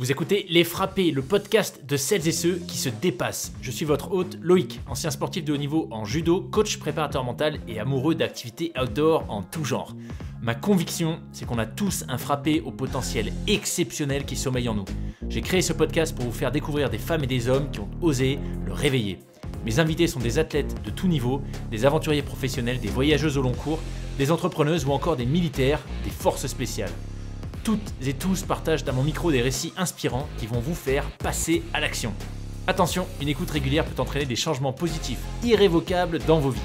Vous écoutez Les Frappés, le podcast de celles et ceux qui se dépassent. Je suis votre hôte Loïc, ancien sportif de haut niveau en judo, coach préparateur mental et amoureux d'activités outdoor en tout genre. Ma conviction, c'est qu'on a tous un frappé au potentiel exceptionnel qui sommeille en nous. J'ai créé ce podcast pour vous faire découvrir des femmes et des hommes qui ont osé le réveiller. Mes invités sont des athlètes de tout niveau, des aventuriers professionnels, des voyageuses au long cours, des entrepreneuses ou encore des militaires, des forces spéciales. Toutes et tous partagent à mon micro des récits inspirants qui vont vous faire passer à l'action. Attention, une écoute régulière peut entraîner des changements positifs, irrévocables dans vos vies.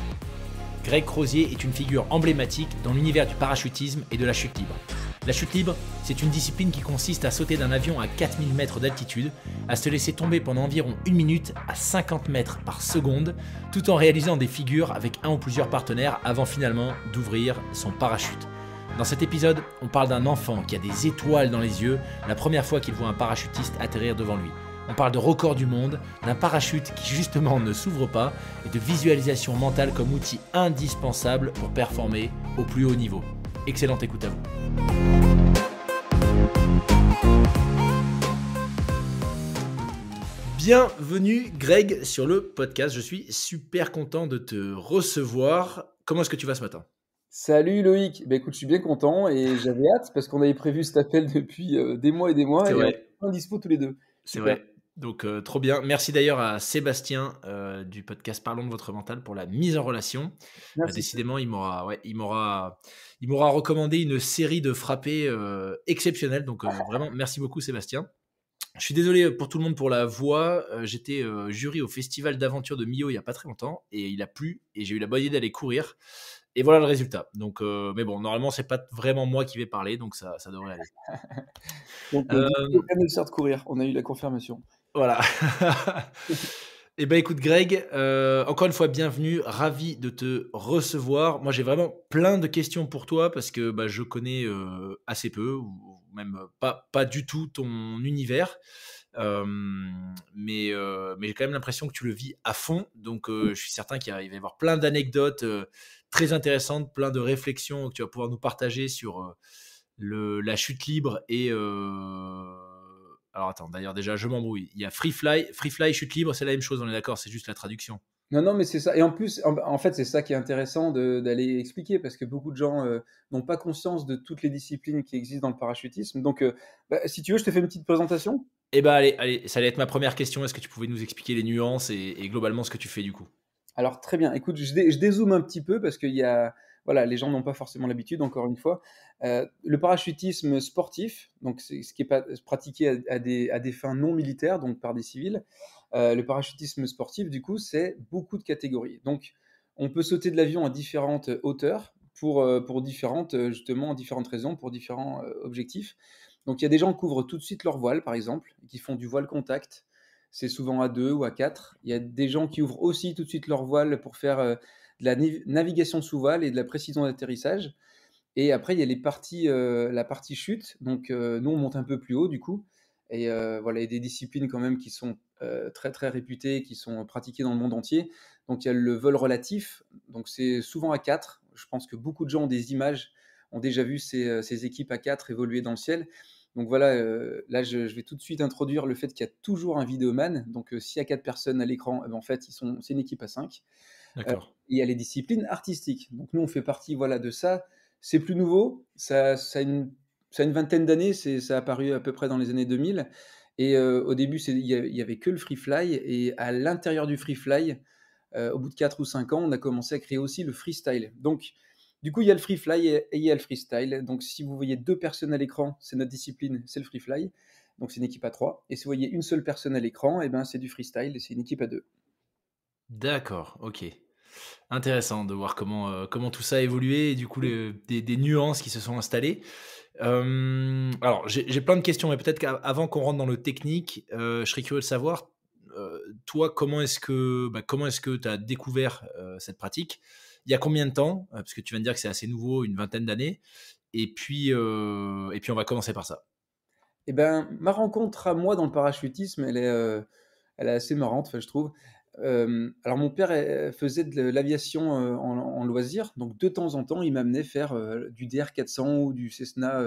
Greg Crozier est une figure emblématique dans l'univers du parachutisme et de la chute libre. La chute libre, c'est une discipline qui consiste à sauter d'un avion à 4000 mètres d'altitude, à se laisser tomber pendant environ une minute à 50 mètres par seconde, tout en réalisant des figures avec un ou plusieurs partenaires avant finalement d'ouvrir son parachute. Dans cet épisode, on parle d'un enfant qui a des étoiles dans les yeux la première fois qu'il voit un parachutiste atterrir devant lui. On parle de record du monde, d'un parachute qui justement ne s'ouvre pas et de visualisation mentale comme outil indispensable pour performer au plus haut niveau. Excellente écoute à vous. Bienvenue Greg sur le podcast. Je suis super content de te recevoir. Comment est-ce que tu vas ce matin Salut Loïc, ben écoute, je suis bien content et j'avais hâte parce qu'on avait prévu cet appel depuis euh, des mois et des mois et on est dispo tous les deux. C'est vrai. Donc euh, trop bien. Merci d'ailleurs à Sébastien euh, du podcast Parlons de votre mental pour la mise en relation. décidément, il m'aura, il m'aura, il m'aura recommandé une série de frappés exceptionnelles, Donc vraiment, merci beaucoup Sébastien. Je suis désolé pour tout le monde pour la voix. j'étais jury au festival d'aventure de Mio il y a pas très longtemps et il a plu et j'ai eu la bonne idée d'aller courir. Et voilà le résultat. Donc, euh, mais bon, normalement, c'est pas vraiment moi qui vais parler, donc ça, ça devrait aller. donc, euh, on de courir. On a eu la confirmation. Voilà. Eh bien, écoute, Greg, euh, encore une fois, bienvenue. Ravi de te recevoir. Moi, j'ai vraiment plein de questions pour toi parce que bah, je connais euh, assez peu, ou même pas, pas du tout ton univers. mais, mais j'ai quand même l'impression que tu le vis à fond. Donc, je suis certain qu'il va y avoir plein d'anecdotes très intéressante, plein de réflexions que tu vas pouvoir nous partager sur euh, le, la chute libre et. Euh, alors attends, d'ailleurs déjà, je m'embrouille. Il y a Free Fly, Free Fly, chute libre, c'est la même chose, on est d'accord, c'est juste la traduction. Non, non, mais c'est ça. Et en plus, en, fait, c'est ça qui est intéressant d'aller expliquer, parce que beaucoup de gens euh, n'ont pas conscience de toutes les disciplines qui existent dans le parachutisme. Donc, bah, si tu veux, je te fais une petite présentation. Eh bien allez, allez, ça allait être ma première question. Est-ce que tu pouvais nous expliquer les nuances et globalement ce que tu fais du coup alors très bien, écoute, je, dézoome un petit peu parce que y a, voilà, les gens n'ont pas forcément l'habitude, encore une fois. Euh, le parachutisme sportif, donc ce qui est pas, euh, pratiqué à, des, fins non militaires, donc par des civils, euh, le parachutisme sportif, du coup, c'est beaucoup de catégories. Donc on peut sauter de l'avion à différentes hauteurs pour, pour différentes, justement, différentes raisons, pour différents objectifs. Donc il y a des gens qui couvrent tout de suite leur voile, par exemple, qui font du voile contact c'est souvent à deux ou à 4. Il y a des gens qui ouvrent aussi tout de suite leur voile pour faire euh, de la navigation sous voile et de la précision d'atterrissage. Et après, il y a les parties, euh, la partie chute. Donc, euh, nous, on monte un peu plus haut, du coup. Et voilà, il y a des disciplines quand même qui sont très, très réputées, qui sont pratiquées dans le monde entier. Donc, il y a le vol relatif. Donc, c'est souvent à 4. Je pense que beaucoup de gens des images, ont déjà vu ces, ces équipes à 4 évoluer dans le ciel. Donc voilà, euh, là je, vais tout de suite introduire le fait qu'il y a toujours un vidéoman. Donc euh, s'il y a quatre personnes à l'écran, eh ben, en fait ils sont, c'est une équipe à cinq. D'accord. Euh, il y a les disciplines artistiques. Donc nous on fait partie voilà de ça. C'est plus nouveau. Ça, a une, vingtaine d'années. C'est, ça a apparu à peu près dans les années 2000. Et au début il y, avait que le free fly et à l'intérieur du free fly, au bout de 4 ou 5 ans, on a commencé à créer aussi le freestyle. Donc, du coup, il y a le free fly et, il y a le freestyle. Donc, si vous voyez deux personnes à l'écran, c'est notre discipline, c'est le free fly. Donc, c'est une équipe à trois. Et si vous voyez une seule personne à l'écran, et eh ben, c'est du freestyle et c'est une équipe à deux. D'accord, ok. Intéressant de voir comment, euh, comment tout ça a évolué et du coup des, nuances qui se sont installées. Euh, alors, j'ai plein de questions, mais peut-être qu'avant qu'on rentre dans le technique, euh, je serais curieux de savoir, toi, comment est-ce que bah, tu as découvert cette pratique il y a combien de temps euh, Parce que tu viens de dire que c'est assez nouveau, une vingtaine d'années. Et puis, euh, et puis on va commencer par ça. Eh ben, ma rencontre à moi dans le parachutisme, elle est, euh, elle est assez marrante, je trouve. alors mon père faisait de l'aviation en, loisir, donc de temps en temps, il m'amenait faire du DR400 ou du Cessna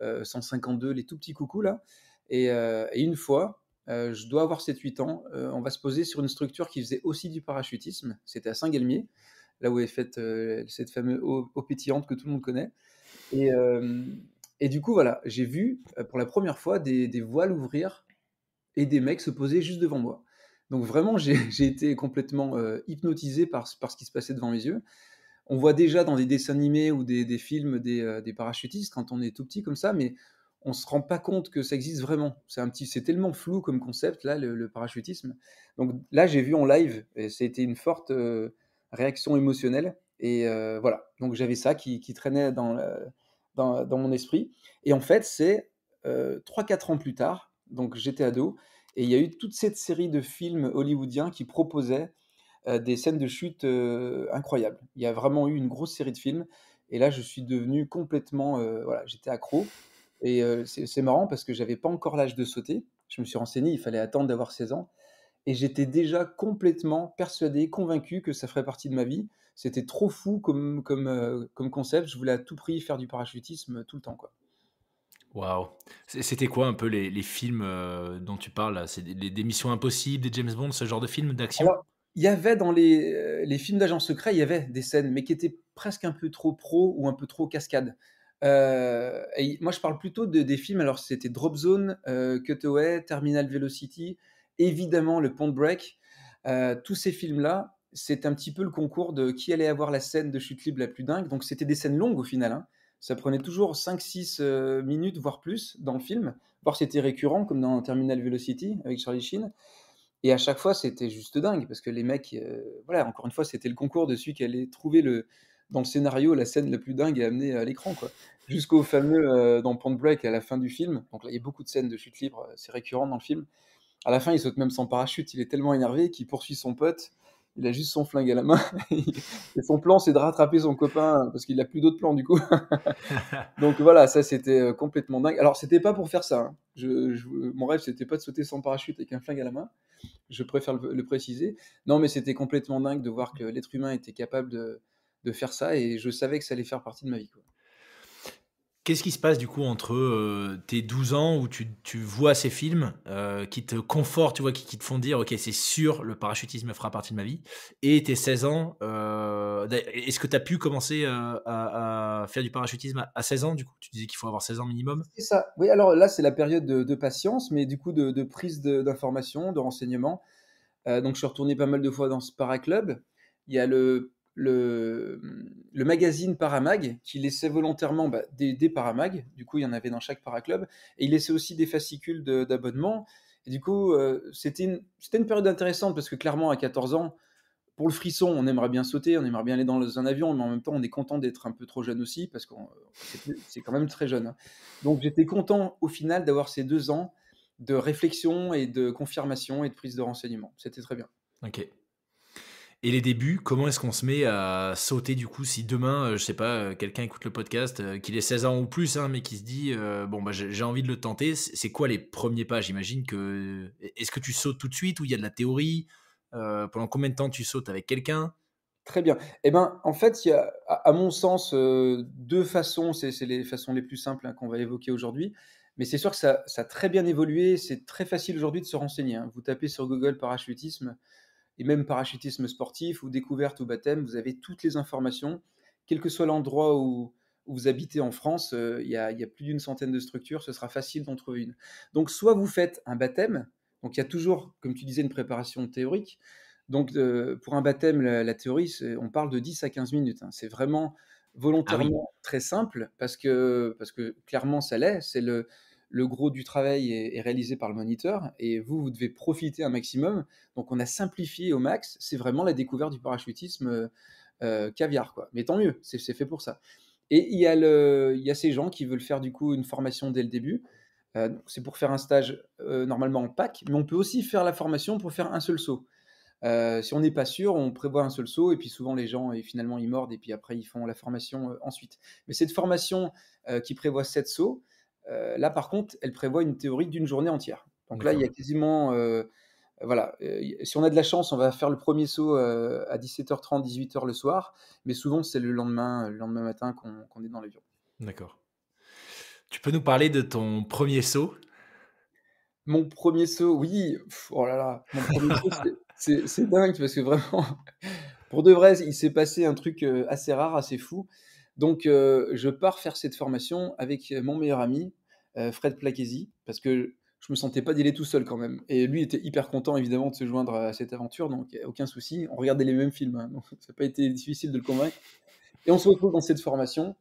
152, les tout petits coucous là. Et, et une fois, je dois avoir 7-8 ans, on va se poser sur une structure qui faisait aussi du parachutisme, c'était à Saint-Galmier là où est faite euh, cette fameuse eau, pétillante que tout le monde connaît. Et, euh, du coup, voilà, j'ai vu euh, pour la première fois des, voiles ouvrir et des mecs se poser juste devant moi. Donc vraiment, j'ai été complètement hypnotisé par, par ce qui se passait devant mes yeux. On voit déjà dans des dessins animés ou des, films des, parachutistes quand on est tout petit comme ça, mais on se rend pas compte que ça existe vraiment. C'est un petit, c'est tellement flou comme concept là, le, parachutisme. Donc là, j'ai vu en live, et c'était une forte, réaction émotionnelle. Et euh, voilà, donc j'avais ça qui, traînait dans, dans, mon esprit. Et en fait, c'est 3-4 euh, ans plus tard, donc j'étais ado, et il y a eu toute cette série de films hollywoodiens qui proposaient euh, des scènes de chute incroyables. Il y a vraiment eu une grosse série de films, et là je suis devenu complètement, voilà, j'étais accro. Et c'est marrant parce que j'avais pas encore l'âge de sauter. Je me suis renseigné, il fallait attendre d'avoir 16 ans et j'étais déjà complètement persuadé, convaincu que ça ferait partie de ma vie. C'était trop fou comme, comme, euh, comme concept. Je voulais à tout prix faire du parachutisme tout le temps. quoi. Waouh C'était quoi un peu les, les films euh, dont tu parles C'est des, Missions Impossibles, des James Bond, ce genre de films d'action il y avait dans les, euh, les films d'agents secrets, il y avait des scènes, mais qui étaient presque un peu trop pro ou un peu trop cascade. et moi, je parle plutôt de, des films, alors c'était Drop Zone, euh, Cutaway, Terminal Velocity évidemment le Pont Break. Euh, tous ces films-là, c'est un petit peu le concours de qui allait avoir la scène de chute libre la plus dingue. Donc c'était des scènes longues au final. Hein. Ça prenait toujours 5-6 euh, minutes, voire plus, dans le film. Voire c'était récurrent, comme dans Terminal Velocity avec Charlie Sheen. Et à chaque fois, c'était juste dingue, parce que les mecs, euh, voilà, encore une fois, c'était le concours de celui qui allait trouver le, dans le scénario la scène la plus dingue et amener à l'écran, quoi. Jusqu'au fameux, dans Pont Break, à la fin du film. Donc là, il y a beaucoup de scènes de chute libre, c'est récurrent dans le film. À la fin, il saute même sans parachute. Il est tellement énervé qu'il poursuit son pote. Il a juste son flingue à la main. et son plan, c'est de rattraper son copain parce qu'il n'a plus d'autre plan du coup. Donc voilà, ça c'était euh, complètement dingue. Alors c'était pas pour faire ça. Hein. Je, mon rêve, c'était pas de sauter sans parachute avec un flingue à la main. Je préfère le, préciser. Non, mais c'était complètement dingue de voir que l'être humain était capable de, de, faire ça et je savais que ça allait faire partie de ma vie. Quoi. Qu'est-ce qui se passe du coup entre euh, tes 12 ans où tu, vois ces films euh, qui te confortent, tu vois, qui, te font dire ok c'est sûr le parachutisme fera partie de ma vie et tes 16 ans euh, est-ce que tu as pu commencer à, faire du parachutisme à, 16 ans du coup tu disais qu'il faut avoir 16 ans minimum C'est ça. Oui alors là c'est la période de, patience mais du coup de, prise d'informations, de, de, renseignements. donc je suis retourné pas mal de fois dans ce paraclub. Il y a le le, magazine Paramag, qui laissait volontairement bah, des, Paramag, du coup il y en avait dans chaque paraclub, et il laissait aussi des fascicules d'abonnement. et du coup, euh, c'était une, période intéressante parce que clairement, à 14 ans, pour le frisson, on aimerait bien sauter, on aimerait bien aller dans un avion, mais en même temps, on est content d'être un peu trop jeune aussi parce que c'est quand même très jeune. Hein. Donc j'étais content au final d'avoir ces deux ans de réflexion et de confirmation et de prise de renseignements. C'était très bien. Ok. Et les débuts, comment est-ce qu'on se met à sauter du coup si demain, euh, je sais pas, euh, quelqu'un écoute le podcast, euh, qu'il ait 16 ans ou plus, hein, mais qui se dit bon bah j'ai envie de le tenter, c'est quoi les premiers pas J'imagine que est-ce que tu sautes tout de suite ou il y a de la théorie Pendant combien de temps tu sautes avec quelqu'un Très bien. Eh bien, en fait, il y a, à mon sens, deux façons. C'est les façons les plus simples hein, qu'on va évoquer aujourd'hui. Mais c'est sûr que ça, a très bien évolué. C'est très facile aujourd'hui de se renseigner. Hein. Vous tapez sur Google parachutisme, et même parachutisme sportif ou découverte ou baptême, vous avez toutes les informations. Quel que soit l'endroit où, vous habitez en France, euh, il y, a plus d'une centaine de structures, ce sera facile d'en trouver une. Donc soit vous faites un baptême, donc il y a toujours, comme tu disais, une préparation théorique. Donc euh, pour un baptême, la, théorie, on parle de 10 à 15 minutes. Hein. C'est vraiment ah volontairement très simple parce que, parce que clairement ça l'est. C'est le, le gros du travail est, réalisé par le moniteur et vous, vous devez profiter un maximum. Donc on a simplifié au max. C'est vraiment la découverte du parachutisme euh, euh, caviar, quoi. Mais tant mieux, c'est fait pour ça. Et il y, a ces gens qui veulent faire du coup une formation dès le début. Euh, c'est pour faire un stage normalement en pack, mais on peut aussi faire la formation pour faire un seul saut. si on n'est pas sûr, on prévoit un seul saut et puis souvent les gens et finalement ils mordent et puis après ils font la formation ensuite. Mais cette formation qui prévoit sept sauts, euh, là, par contre, elle prévoit une théorie d'une journée entière. Donc là, il y a quasiment. Euh, voilà, euh, si on a de la chance, on va faire le premier saut à 17h30, 18h le soir, mais souvent c'est le lendemain, le lendemain matin qu'on est dans l'avion. D'accord. Tu peux nous parler de ton premier saut Mon premier saut, oui. oh là là, mon premier saut, c'est dingue parce que vraiment, pour de vrai, il s'est passé un truc assez rare, assez fou. Donc, je pars faire cette formation avec mon meilleur ami euh, Fred Plaquesi, parce que je me sentais pas d'y aller tout seul quand même. Et lui était hyper content évidemment de se joindre à cette aventure, donc euh, aucun souci. On regardait les mêmes films, hein, donc ça n'a pas été difficile de le convaincre. Et on se retrouve dans cette formation.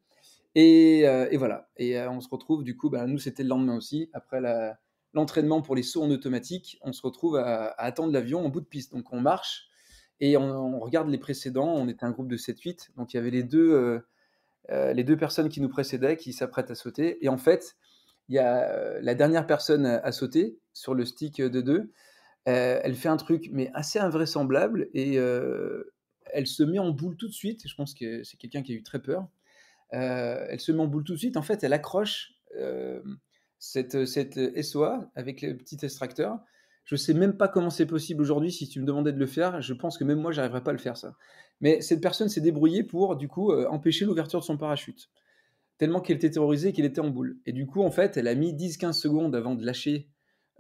Et, euh, et voilà. Et on se retrouve du coup, ben, nous c'était le lendemain aussi, après l'entraînement pour les sauts en automatique, on se retrouve à, attendre l'avion en bout de piste. Donc on marche et on, regarde les précédents. On était un groupe de 7-8, donc il y avait les deux, les deux personnes qui nous précédaient qui s'apprêtent à sauter. Et en fait, il y a euh, la dernière personne à sauter sur le stick de deux. Euh, elle fait un truc, mais assez invraisemblable, et euh, elle se met en boule tout de suite. Je pense que c'est quelqu'un qui a eu très peur. elle se met en boule tout de suite. En fait, elle accroche cette, cette SOA avec le petit extracteur. Je ne sais même pas comment c'est possible aujourd'hui. Si tu me demandais de le faire, je pense que même moi, j'arriverais pas à le faire ça. Mais cette personne s'est débrouillée pour, du coup, empêcher l'ouverture de son parachute tellement qu'elle était terrorisée qu'il était en boule. Et du coup, en fait, elle a mis 10-15 secondes avant de lâcher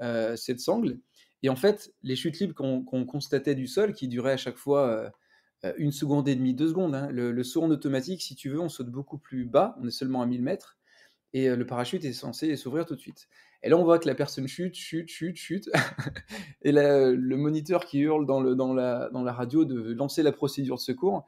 euh, cette sangle. Et en fait, les chutes libres qu'on constatait du sol, qui duraient à chaque fois euh, euh, une seconde et demie, deux secondes, hein, le, le, saut en automatique, si tu veux, on saute beaucoup plus bas, on est seulement à 1000 mètres, et le parachute est censé s'ouvrir tout de suite. Et là, on voit que la personne chute, chute, chute, chute, et le moniteur qui hurle dans, dans la radio de lancer la procédure de secours,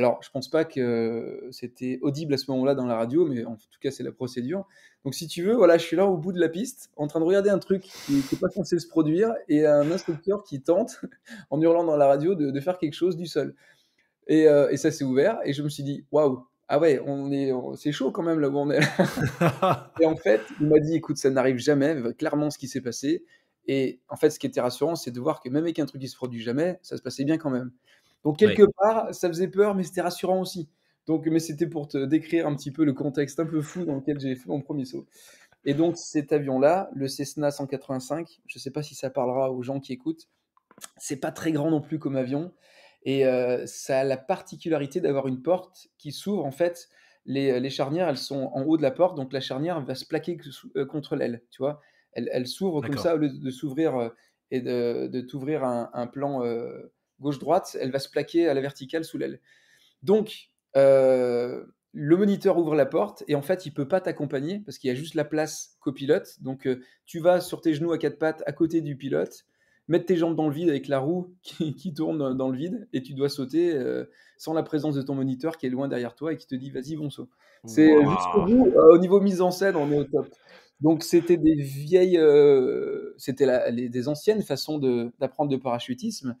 alors, je pense pas que c'était audible à ce moment-là dans la radio, mais en tout cas, c'est la procédure. Donc, si tu veux, voilà, je suis là au bout de la piste, en train de regarder un truc qui n'est pas censé se produire, et un instructeur qui tente, en hurlant dans la radio, de, faire quelque chose du sol. Euh, et, ça s'est ouvert, et je me suis dit, waouh, ah ouais, on est, c'est chaud quand même là où on est. et en fait, il m'a dit, écoute, ça n'arrive jamais, clairement ce qui s'est passé. Et en fait, ce qui était rassurant, c'est de voir que même avec un truc qui se produit jamais, ça se passait bien quand même. Donc, quelque part, ça faisait peur, mais c'était rassurant aussi. Donc, mais c'était pour te décrire un petit peu le contexte un peu fou dans lequel j'ai fait mon premier saut. Et donc, cet avion-là, le Cessna 185, je ne sais pas si ça parlera aux gens qui écoutent, c'est pas très grand non plus comme avion. Et euh, ça a la particularité d'avoir une porte qui s'ouvre. En fait, euh, les, charnières, elles sont en haut de la porte, donc la charnière va se plaquer euh, contre l'aile, tu vois. Elle, s'ouvre comme ça au lieu de s'ouvrir et de, t'ouvrir un, un, plan gauche-droite, elle va se plaquer à la verticale sous l'aile. Donc, euh, le moniteur ouvre la porte et en fait, il peut pas t'accompagner parce qu'il y a juste la place copilote. Donc, euh, tu vas sur tes genoux à quatre pattes à côté du pilote, mettre tes jambes dans le vide avec la roue qui, tourne dans le vide et tu dois sauter euh, sans la présence de ton moniteur qui est loin derrière toi et qui te dit vas-y, bon saut. C'est juste pour vous au niveau mise en scène, on est au top. Donc c'était des vieilles, c'était des anciennes façons d'apprendre le parachutisme.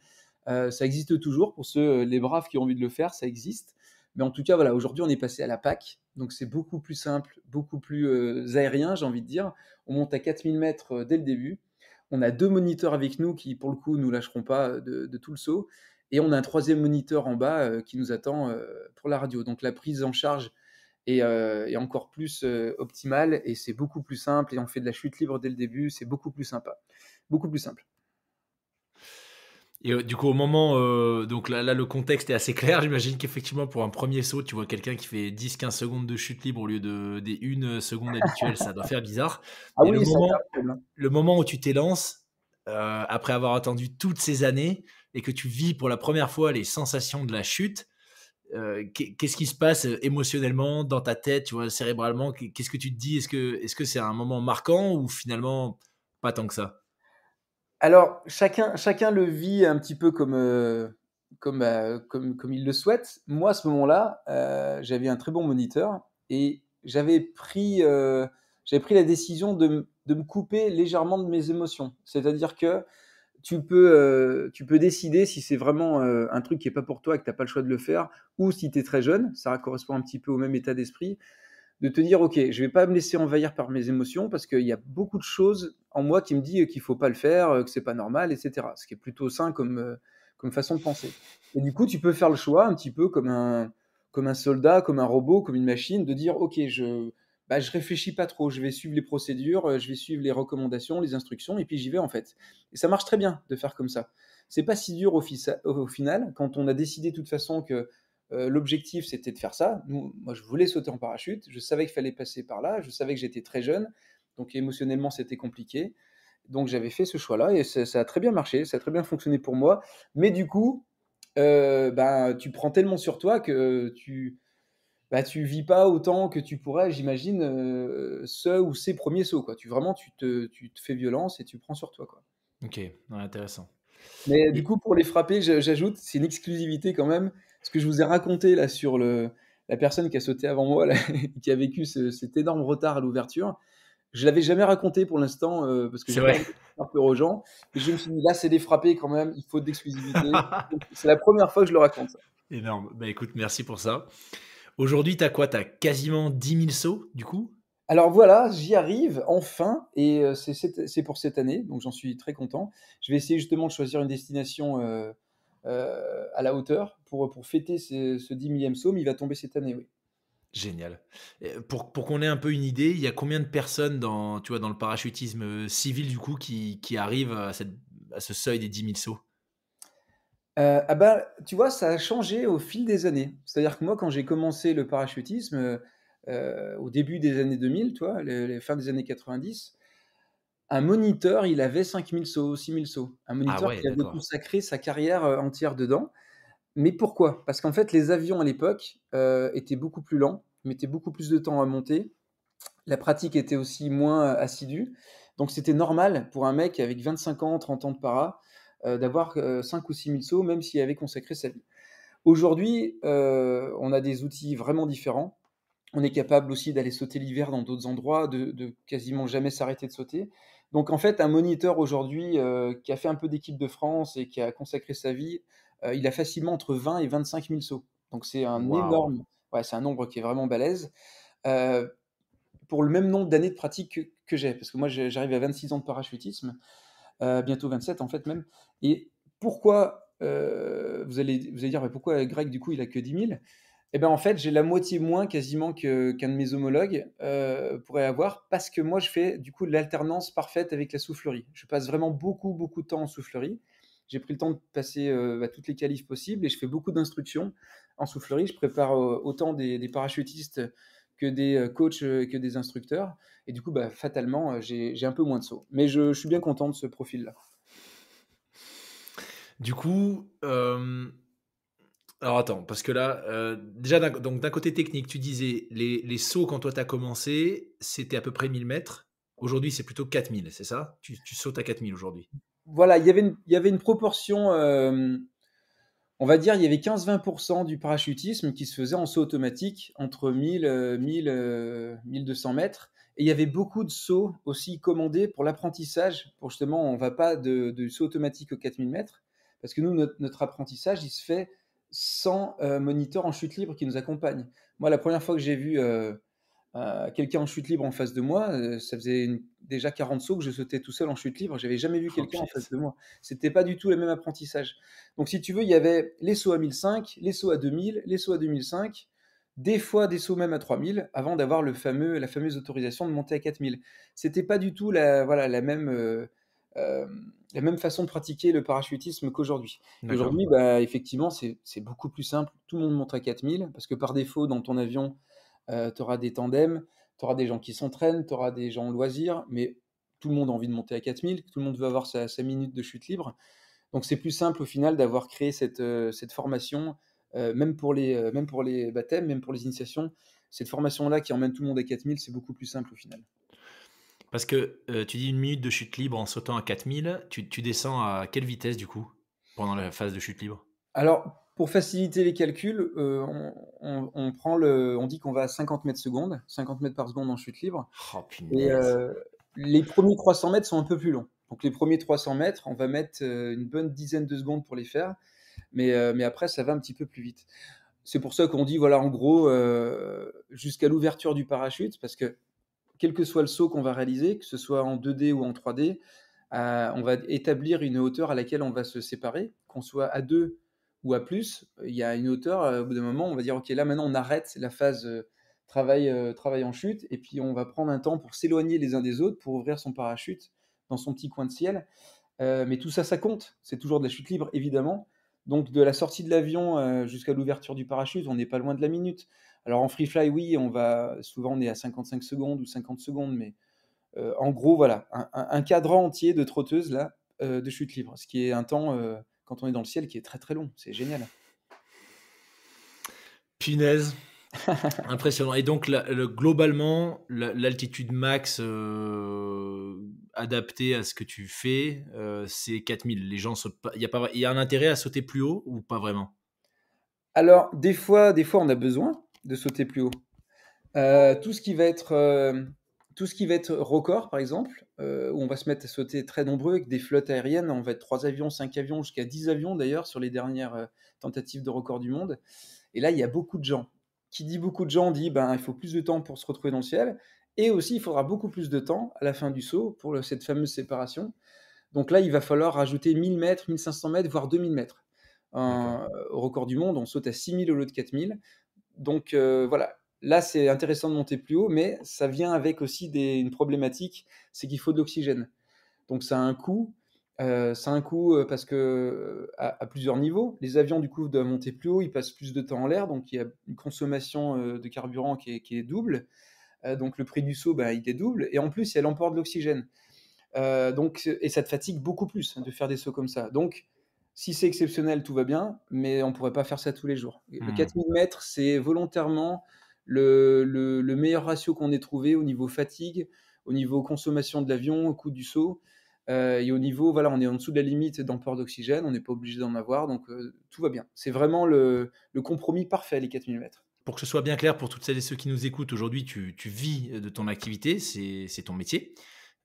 Euh, ça existe toujours pour ceux, euh, les braves qui ont envie de le faire, ça existe. Mais en tout cas, voilà, aujourd'hui, on est passé à la PAC. Donc, c'est beaucoup plus simple, beaucoup plus euh, aérien, j'ai envie de dire. On monte à 4000 mètres dès le début. On a deux moniteurs avec nous qui, pour le coup, nous lâcheront pas de, tout le saut. Et on a un troisième moniteur en bas qui nous attend pour la radio. Donc, la prise en charge est, est encore plus optimale et c'est beaucoup plus simple. Et on fait de la chute libre dès le début. C'est beaucoup plus sympa. Beaucoup plus simple. Et euh, du coup, au moment, euh, donc là, le contexte est assez clair. J'imagine qu'effectivement, pour un premier saut, tu vois quelqu'un qui fait 10-15 secondes de chute libre au lieu de, des 1 seconde habituelle, ça doit faire bizarre. Ah le, moment, où tu t'élances, euh, après avoir attendu toutes ces années et que tu vis pour la première fois les sensations de la chute, qu'est-ce qui se passe émotionnellement dans ta tête, tu vois, cérébralement Qu'est-ce que tu te dis Est-ce que c'est un moment marquant ou finalement pas tant que ça alors, chacun, le vit un petit peu euh, bah, comme, il le souhaite. Moi, à ce moment-là, euh, j'avais un très bon moniteur et j'avais pris, euh, la décision de, me couper légèrement de mes émotions. C'est-à-dire que tu peux, tu peux décider si c'est vraiment un truc qui n'est pas pour toi et que tu n'as pas le choix de le faire, ou si tu es très jeune, ça correspond un petit peu au même état d'esprit de te dire, OK, je vais pas me laisser envahir par mes émotions parce qu'il y a beaucoup de choses en moi qui me dit qu'il faut pas le faire, euh, que c'est pas normal, etc. Ce qui est plutôt sain comme, euh, comme façon de penser. Et du coup, tu peux faire le choix un petit peu comme un, comme un soldat, comme un robot, comme une machine, de dire, OK, je, bah, je réfléchis pas trop, je vais suivre les procédures, euh, je vais suivre les recommandations, les instructions, et puis j'y vais en fait. Et ça marche très bien de faire comme ça. C'est pas si dur au, au final, quand on a décidé de toute façon que euh, l'objectif, c'était de faire ça. moi, je voulais sauter en parachute. Je savais qu'il fallait passer par là. Je savais que j'étais très jeune. Donc, émotionnellement, c'était compliqué. Donc, j'avais fait ce choix-là et ça, a très bien marché. Ça a très bien fonctionné pour moi. Mais du coup, euh, ben, tu prends tellement sur toi que tu bah, tu vis pas autant que tu pourrais, j'imagine, euh, ce ou ces premiers sauts. Quoi. Tu, vraiment, tu te, tu te fais violence et tu prends sur toi. Quoi. Ok, intéressant. Mais du coup, pour les frapper, j'ajoute, c'est une exclusivité quand même ce que je vous ai raconté là sur le, la personne qui a sauté avant moi, qui a vécu cet énorme retard à l'ouverture, je l'avais jamais raconté pour l'instant euh, parce que j'ai peur aux gens. Et je me suis dit là, c'est des frappés quand même. Il faut d'exclusivité. c'est la première fois que je le raconte. Énorme. Ben écoute, merci pour ça. Aujourd'hui, tu as quoi Tu as quasiment 10 000 sauts du coup alors voilà, j'y arrive enfin, et euh, c'est pour cette année, donc j'en suis très content. Je vais essayer justement de choisir une destination euh, euh, à la hauteur pour, fêter ce, dix 10 saut, mais Il va tomber cette année, oui. Génial. pour, qu'on ait un peu une idée, il y a combien de personnes dans, tu vois, dans le parachutisme euh, civil du coup qui, qui arrivent à, cette, ce seuil des 10 000 sauts euh, ah bah, tu vois, ça a changé au fil des années. C'est-à-dire que moi, quand j'ai commencé le parachutisme au début des années 2000, toi, les, les fins des années 90, un moniteur, il avait 5000 sauts, 6000 sauts. Un ah moniteur qui avait consacré sa carrière euh, entière dedans. Mais pourquoi Parce qu'en fait, les avions à l'époque euh, étaient beaucoup plus lents, mettaient beaucoup plus de temps à monter. La pratique était aussi moins euh, assidue. Donc, c'était normal pour un mec avec 25 ans, 30 ans de para, d'avoir 5 ou 6 000 sauts, même s'il avait consacré sa vie. Aujourd'hui, on a des outils vraiment différents. On est capable aussi d'aller sauter l'hiver dans d'autres endroits, de, de quasiment jamais s'arrêter de sauter. Donc en fait, un moniteur aujourd'hui euh, qui a fait un peu d'équipe de France et qui a consacré sa vie, euh, il a facilement entre 20 et 25 000 sauts. Donc c'est un énorme, ouais, c'est un nombre qui est vraiment balèze. Euh, pour le même nombre d'années de pratique que, j'ai, parce que moi j'arrive à 26 ans de parachutisme, bientôt 27 en fait même. Et pourquoi, vous, allez, vous allez dire, pourquoi Greg du coup il a que 10 000 eh ben, en fait, j'ai la moitié moins quasiment qu'un de mes homologues euh, pourrait avoir parce que moi, je fais du coup l'alternance parfaite avec la soufflerie. Je passe vraiment beaucoup, beaucoup de temps en soufflerie. J'ai pris le temps de passer euh, bah, toutes les qualifs possibles et je fais beaucoup d'instructions en soufflerie. Je prépare euh, autant des, parachutistes que des coachs, que des instructeurs. Et du coup, bah, fatalement, j'ai, un peu moins de sauts. Mais je, je suis bien content de ce profil-là. Du coup, alors attends, parce que là, euh, déjà d'un, donc d'un côté technique, tu disais les, les sauts quand toi tu as commencé, c'était à peu près 1000 mètres. Aujourd'hui, c'est plutôt 4000, c'est ça tu, sautes à 4000 aujourd'hui. Voilà, il y avait une, il y avait une proportion, euh, on va dire, il y avait 15-20% du parachutisme qui se faisait en saut automatique entre 1000, 1200 euh, mètres. Et il y avait beaucoup de sauts aussi commandés pour l'apprentissage, pour justement, on ne va pas de, saut automatique aux 4000 mètres, parce que nous, notre apprentissage, il se fait sans euh, moniteur en chute libre qui nous accompagne. Moi, la première fois que j'ai vu euh, euh, quelqu'un en chute libre en face de moi, ça faisait déjà 40 sauts que je sautais tout seul en chute libre. J'avais jamais vu oh, quelqu'un en face de moi. C'était pas du tout le même apprentissage. Donc, si tu veux, il y avait les sauts à 1005, les sauts à 2000, les sauts à 2005 des fois des sauts même à 3000 avant d'avoir le fameux, la fameuse autorisation de monter à 4000. C'était pas du tout la, voilà, la même, la même façon de pratiquer le parachutisme qu'aujourd'hui. Aujourd'hui, bah, effectivement, c'est beaucoup plus simple. Tout le monde monte à 4000 parce que par défaut, dans ton avion, euh, tu auras des tandems, tu auras des gens qui s'entraînent, tu auras des gens au loisir, mais tout le monde a envie de monter à 4000, tout le monde veut avoir sa, minute de chute libre. Donc c'est plus simple au final d'avoir créé cette, euh, cette formation, euh, même, pour les, même pour les baptêmes, même pour les initiations. Cette formation-là qui emmène tout le monde à 4000, c'est beaucoup plus simple au final. Parce que euh, tu dis une minute de chute libre en sautant à 4000, tu, tu descends à quelle vitesse du coup pendant la phase de chute libre Alors, pour faciliter les calculs, euh, on, prend le, on dit qu'on va à 50 mètres secondes, 50 mètres par seconde en chute libre. Oh, et euh, les premiers 300 mètres sont un peu plus longs. Donc les premiers 300 mètres, on va mettre une bonne dizaine de secondes pour les faire, mais, mais après, ça va un petit peu plus vite. C'est pour ça qu'on dit, voilà, en gros, jusqu'à l'ouverture du parachute, parce que quel que soit le saut qu'on va réaliser, que ce soit en 2D ou en 3D, euh, on va établir une hauteur à laquelle on va se séparer, qu'on soit à 2 ou à plus, il y a une hauteur, euh, au bout d'un moment, on va dire, OK, là maintenant on arrête la phase euh, travail, travail en chute, et puis on va prendre un temps pour s'éloigner les uns des autres, pour ouvrir son parachute dans son petit coin de ciel. mais tout ça, ça compte. C'est toujours de la chute libre, évidemment. Donc de la sortie de l'avion jusqu'à l'ouverture du parachute, on n'est pas loin de la minute. Alors en free fly, oui, on va souvent on est à 55 secondes ou 50 secondes, mais euh, en gros, voilà, un, cadran entier de trotteuse là, euh, de chute libre, ce qui est un temps euh, quand on est dans le ciel qui est très très long. C'est génial. Punaise. Impressionnant. Et donc, globalement, l'altitude max adaptée à ce que tu fais, c'est 4000. Les gens, il y, a y a un intérêt à sauter plus haut ou pas vraiment Alors, des fois, des fois, on a besoin de sauter plus haut. Euh, tout, ce qui va être, euh, tout ce qui va être record, par exemple, euh, où on va se mettre à sauter très nombreux avec des flottes aériennes, on va être 3 avions, 5 avions, jusqu'à 10 avions d'ailleurs sur les dernières tentatives de record du monde. Et là, il y a beaucoup de gens. Qui dit beaucoup de gens dit ben, il faut plus de temps pour se retrouver dans le ciel. Et aussi, il faudra beaucoup plus de temps à la fin du saut pour cette fameuse séparation. Donc là, il va falloir rajouter 1000 mètres, 1500 mètres, voire 2000 mètres. au record du monde, on saute à 6000 au lieu de 4000. Donc euh, voilà, là c'est intéressant de monter plus haut, mais ça vient avec aussi une problématique, c'est qu'il faut de l'oxygène. Donc ça a un coût, euh, ça a un coût euh, parce que euh, à, plusieurs niveaux, les avions du coup doivent monter plus haut, ils passent plus de temps en l'air, donc il y a une consommation de carburant qui est, double. donc le prix du saut, bah, il est double, et en plus elle emporte de l'oxygène. et ça te fatigue beaucoup plus hein, de faire des sauts comme ça. Donc si c'est exceptionnel, tout va bien, mais on ne pourrait pas faire ça tous les jours. Le 4000 hmm. mètres, c'est volontairement le, meilleur ratio qu'on ait trouvé au niveau fatigue, au niveau consommation de l'avion, au coût du saut. Euh, et au niveau, voilà, on est en dessous de la limite d'emport d'oxygène, on n'est pas obligé d'en avoir, donc euh, tout va bien. C'est vraiment le, compromis parfait, les 4000 mètres. Pour que ce soit bien clair pour toutes celles et ceux qui nous écoutent aujourd'hui, tu, tu vis euh, de ton activité, c'est ton métier.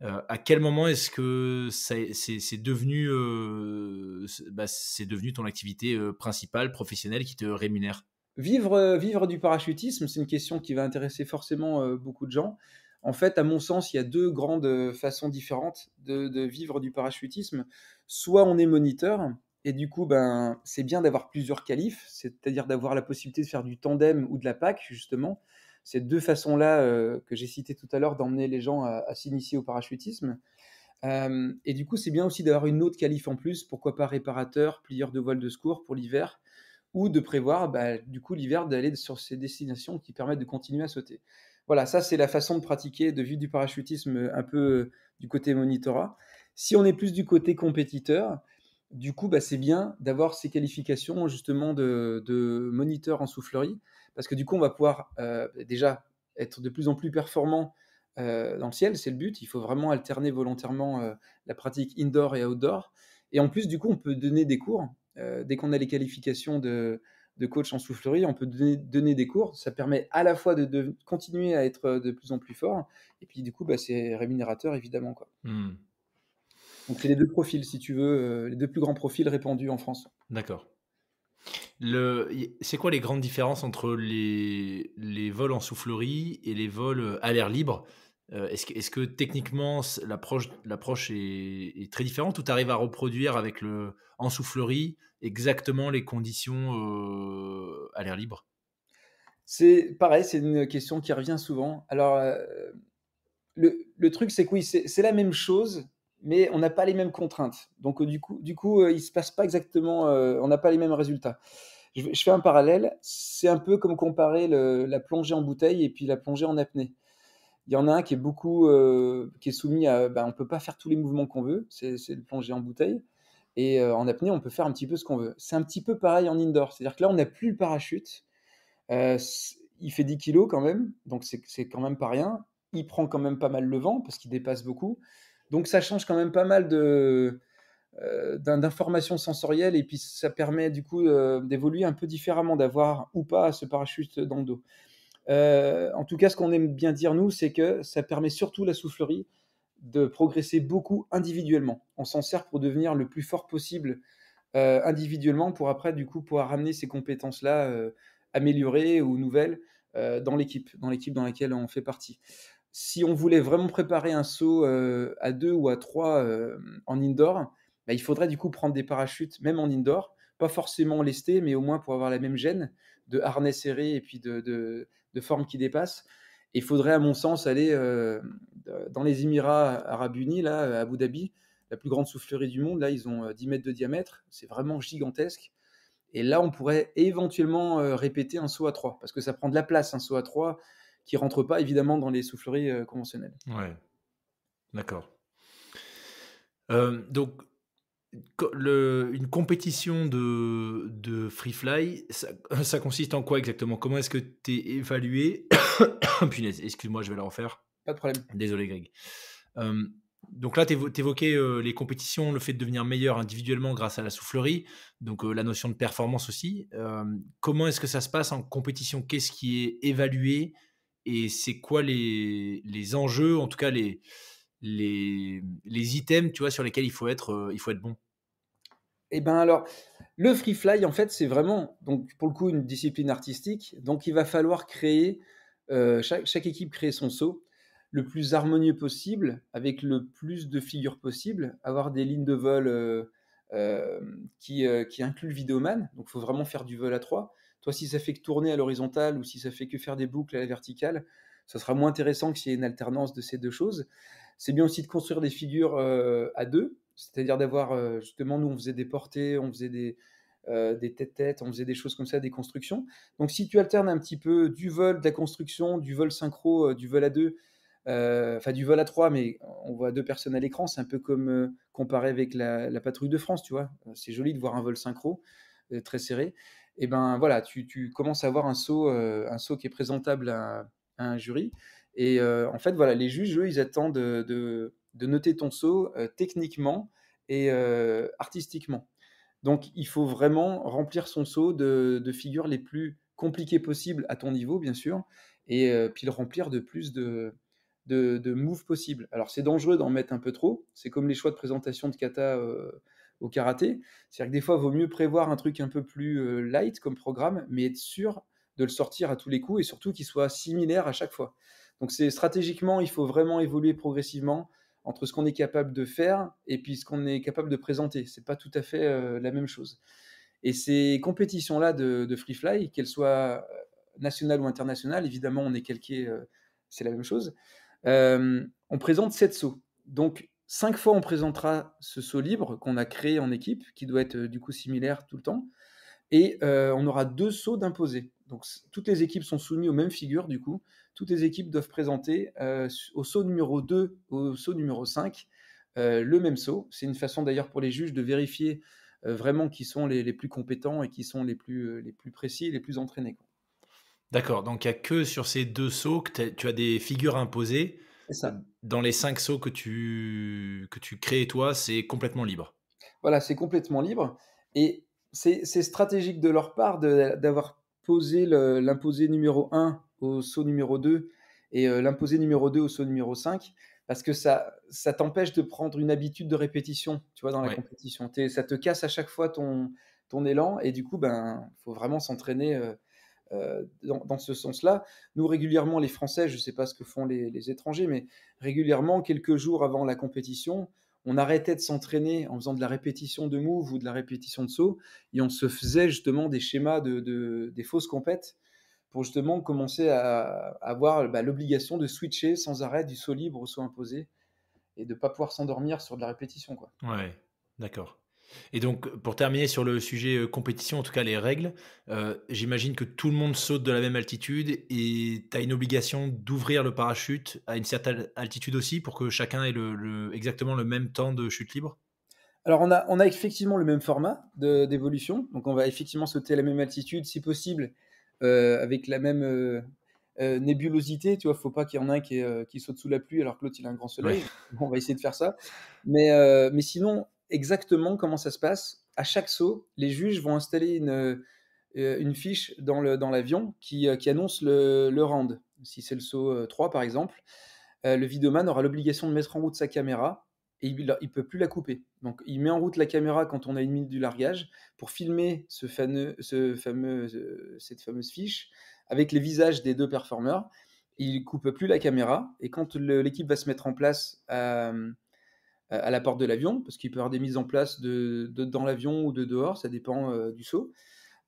Euh, à quel moment est-ce que euh, bah, c'est devenu, ton activité euh, principale, professionnelle, qui te rémunère vivre, vivre du parachutisme, c'est une question qui va intéresser forcément beaucoup de gens. En fait, à mon sens, il y a deux grandes façons différentes de, vivre du parachutisme. Soit on est moniteur, et du coup, ben, c'est bien d'avoir plusieurs qualifs, c'est-à-dire d'avoir la possibilité de faire du tandem ou de la PAC, justement ces deux façons-là euh, que j'ai citées tout à l'heure d'emmener les gens à, s'initier au parachutisme. Euh, et du coup, c'est bien aussi d'avoir une autre qualif en plus, pourquoi pas réparateur, plieur de voile de secours pour l'hiver, ou de prévoir, bah, du coup, l'hiver d'aller sur ces destinations qui permettent de continuer à sauter. Voilà, ça c'est la façon de pratiquer, de vivre du parachutisme un peu euh, du côté monitorat. Si on est plus du côté compétiteur, du coup, bah, c'est bien d'avoir ces qualifications justement de, de moniteur en soufflerie parce que du coup, on va pouvoir euh, déjà être de plus en plus performant euh, dans le ciel, c'est le but. Il faut vraiment alterner volontairement euh, la pratique indoor et outdoor. Et en plus, du coup, on peut donner des cours. dès qu'on a les qualifications de, coach en soufflerie, on peut donner, des cours. Ça permet à la fois de, continuer à être de plus en plus fort, et puis du coup, bah, c'est rémunérateur, évidemment. Quoi. Hmm. Donc, c'est les deux profils, si tu veux, les deux plus grands profils répandus en France. D'accord c'est quoi les grandes différences entre les, vols en soufflerie et les vols euh, à l'air libre euh, est-ce, que, techniquement l'approche, est, très différente ou tu à reproduire avec le en soufflerie exactement les conditions euh, à l'air libre C'est pareil, c'est une question qui revient souvent. Alors le, truc c'est que oui, c'est la même chose, mais on n'a pas les mêmes contraintes. Donc euh, du coup, du coup euh, il se passe pas exactement, euh, on n'a pas les mêmes résultats. Je, fais un parallèle, c'est un peu comme comparer la plongée en bouteille et puis la plongée en apnée. Il y en a un qui est beaucoup, qui est soumis à, on ben, on peut pas faire tous les mouvements qu'on veut, c'est le plongée en bouteille. Et en apnée, on peut faire un petit peu ce qu'on veut. C'est un petit peu pareil en indoor, c'est-à-dire que là, on n'a plus le parachute. il fait 10 kilos quand même, donc c'est quand même pas rien. Il prend quand même pas mal le vent parce qu'il dépasse beaucoup. Donc ça change quand même pas mal de euh, d'informations sensorielles et puis ça permet du coup euh, d'évoluer un peu différemment, d'avoir ou pas ce parachute dans le dos. Euh, en tout cas, ce qu'on aime bien dire nous, c'est que ça permet surtout la soufflerie de progresser beaucoup individuellement. On s'en sert pour devenir le plus fort possible individuellement pour après du coup pouvoir ramener ces compétences là améliorées ou nouvelles dans l'équipe, dans l'équipe dans laquelle on fait partie si on voulait vraiment préparer un saut euh, à deux ou à trois euh, en indoor, bah, il faudrait du coup prendre des parachutes, même en indoor, pas forcément lestés, mais au moins pour avoir la même gêne de harnais serré et puis de, de, forme qui dépasse. Il faudrait, à mon sens, aller euh, dans les Émirats arabes unis, là, à Abu Dhabi, la plus grande soufflerie du monde. Là, ils ont 10 mètres de diamètre. C'est vraiment gigantesque. Et là, on pourrait éventuellement répéter un saut à trois parce que ça prend de la place, un saut à trois qui ne rentrent pas évidemment dans les souffleries euh, conventionnelles. Ouais, d'accord. Euh, donc, le, une compétition de, de free fly, ça, consiste en quoi exactement Comment est-ce que tu es évalué Punaise, excuse-moi, je vais la refaire. Pas de problème. Désolé, Greg. Euh, donc là, tu évoquais les compétitions, le fait de devenir meilleur individuellement grâce à la soufflerie, donc la notion de performance aussi. comment est-ce que ça se passe en compétition Qu'est-ce qui est évalué et c'est quoi les, enjeux, en tout cas les, les, items, tu vois, sur lesquels il faut être, euh, il faut être bon Eh bien alors, le free fly, en fait, c'est vraiment, donc pour le coup, une discipline artistique. Donc il va falloir créer, euh, chaque, équipe créer son saut le plus harmonieux possible, avec le plus de figures possible, avoir des lignes de vol euh, qui, qui incluent le Donc il faut vraiment faire du vol à trois Soit si ça fait que tourner à l'horizontale ou si ça fait que faire des boucles à la verticale, ça sera moins intéressant que s'il y ait une alternance de ces deux choses. C'est bien aussi de construire des figures euh, à deux, c'est-à-dire d'avoir, euh, justement, nous, on faisait des portées, on faisait des, euh, des têtes-têtes, on faisait des choses comme ça, des constructions. Donc, si tu alternes un petit peu du vol, de la construction, du vol synchro, du vol à deux, enfin du vol à trois, mais on voit deux personnes à l'écran, c'est un peu comme comparé avec la, la, patrouille de France, tu vois. C'est joli de voir un vol synchro très serré et ben voilà, tu, commences à avoir un saut, euh, un saut qui est présentable à, un jury. Et euh, en fait, voilà, les juges, ils attendent de, noter ton saut euh, techniquement et artistiquement. Donc, il faut vraiment remplir son saut de, figures les plus compliquées possibles à ton niveau, bien sûr, et puis le remplir de plus de, de, moves possibles. Alors, c'est dangereux d'en mettre un peu trop. C'est comme les choix de présentation de kata au karaté. C'est-à-dire que des fois, il vaut mieux prévoir un truc un peu plus light comme programme, mais être sûr de le sortir à tous les coups et surtout qu'il soit similaire à chaque fois. Donc c'est stratégiquement, il faut vraiment évoluer progressivement entre ce qu'on est capable de faire et puis ce qu'on est capable de présenter. C'est pas tout à fait la même chose. Et ces compétitions-là de, de, free fly, qu'elles soient nationales ou internationales, évidemment on est calqué, c'est la même chose. on présente 7 sauts. Donc cinq fois, on présentera ce saut libre qu'on a créé en équipe, qui doit être euh, du coup similaire tout le temps. Et euh, on aura deux sauts d'imposés. Donc toutes les équipes sont soumises aux mêmes figures du coup. Toutes les équipes doivent présenter euh, au saut numéro 2, au saut numéro 5, le même saut. C'est une façon d'ailleurs pour les juges de vérifier vraiment qui sont les, plus compétents et qui sont les plus, les plus précis, les plus entraînés. D'accord, donc il n'y a que sur ces deux sauts que tu as des figures imposées dans les cinq sauts que tu, que tu crées, toi, c'est complètement libre. Voilà, c'est complètement libre. Et c'est stratégique de leur part d'avoir posé l'imposé numéro 1 au saut numéro 2 et euh, l'imposé numéro 2 au saut numéro 5 parce que ça, ça t'empêche de prendre une habitude de répétition, tu vois, dans la compétition. ça te casse à chaque fois ton, ton élan et du coup, ben, faut vraiment s'entraîner euh, euh, dans, ce sens-là. Nous, régulièrement, les Français, je ne sais pas ce que font les, étrangers, mais régulièrement, quelques jours avant la compétition, on arrêtait de s'entraîner en faisant de la répétition de move ou de la répétition de saut, et on se faisait justement des schémas de, des fausses compètes pour justement commencer à, avoir bah, l'obligation de switcher sans arrêt du saut libre au saut imposé et de ne pas pouvoir s'endormir sur de la répétition. Quoi. Ouais, d'accord. Et donc, pour terminer sur le sujet euh, compétition, en tout cas les règles, euh, j'imagine que tout le monde saute de la même altitude et tu as une obligation d'ouvrir le parachute à une certaine altitude aussi pour que chacun ait le, exactement le même temps de chute libre Alors, on a, on a effectivement le même format d'évolution. Donc, on va effectivement sauter à la même altitude, si possible, euh, avec la même. nébulosité, tu vois, faut pas qu'il y en ait un qui, saute sous la pluie alors que l'autre il a un grand soleil. on va essayer de faire ça. Mais, mais sinon, exactement comment ça se passe. À chaque saut, les juges vont installer une, euh, une fiche dans l'avion dans qui, euh, qui annonce le, le round. Si c'est le saut 3, euh, par exemple, le vidéoman aura l'obligation de mettre en route sa caméra et il ne peut plus la couper. Donc il met en route la caméra quand on a une minute du largage pour filmer ce fameux, ce fameux, cette fameuse fiche avec les visages des deux performeurs. Il coupe plus la caméra et quand l'équipe va se mettre en place... Euh, à la porte de l'avion, parce qu'il peut y avoir des mises en place de, dans l'avion ou de dehors, ça dépend euh, du saut.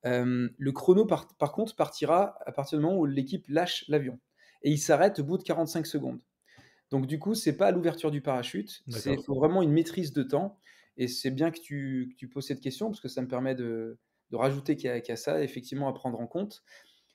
le chrono, par, contre, partira à partir du moment où l'équipe lâche l'avion. Et il s'arrête au bout de 45 secondes. Donc du coup, c'est pas à l'ouverture du parachute, c'est vraiment une maîtrise de temps. Et c'est bien que tu, poses cette question, parce que ça me permet de, rajouter qu'il y, a ça, effectivement, à prendre en compte.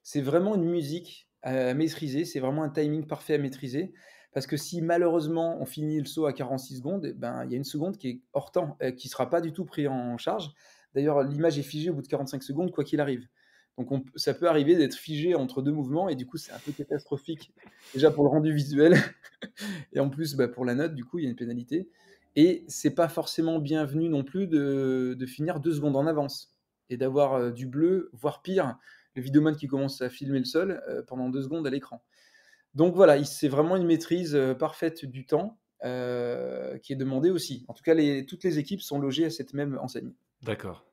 C'est vraiment une musique à maîtriser, c'est vraiment un timing parfait à maîtriser. Parce que si malheureusement on finit le saut à 46 secondes, eh ben, il y a une seconde qui est hors temps, euh, qui sera pas du tout pris en charge. D'ailleurs, l'image est figée au bout de 45 secondes, quoi qu'il arrive. Donc on, ça peut arriver d'être figé entre deux mouvements et du coup c'est un peu catastrophique déjà pour le rendu visuel et en plus bah, pour la note du coup il y a une pénalité et c'est pas forcément bienvenu non plus de, finir deux secondes en avance et d'avoir euh, du bleu voire pire le vidéomane qui commence à filmer le sol euh, pendant deux secondes à l'écran. Donc voilà, c'est vraiment une maîtrise euh, parfaite du temps euh, qui est demandée aussi. En tout cas, toutes les équipes sont logées à cette même enseigne. D'accord.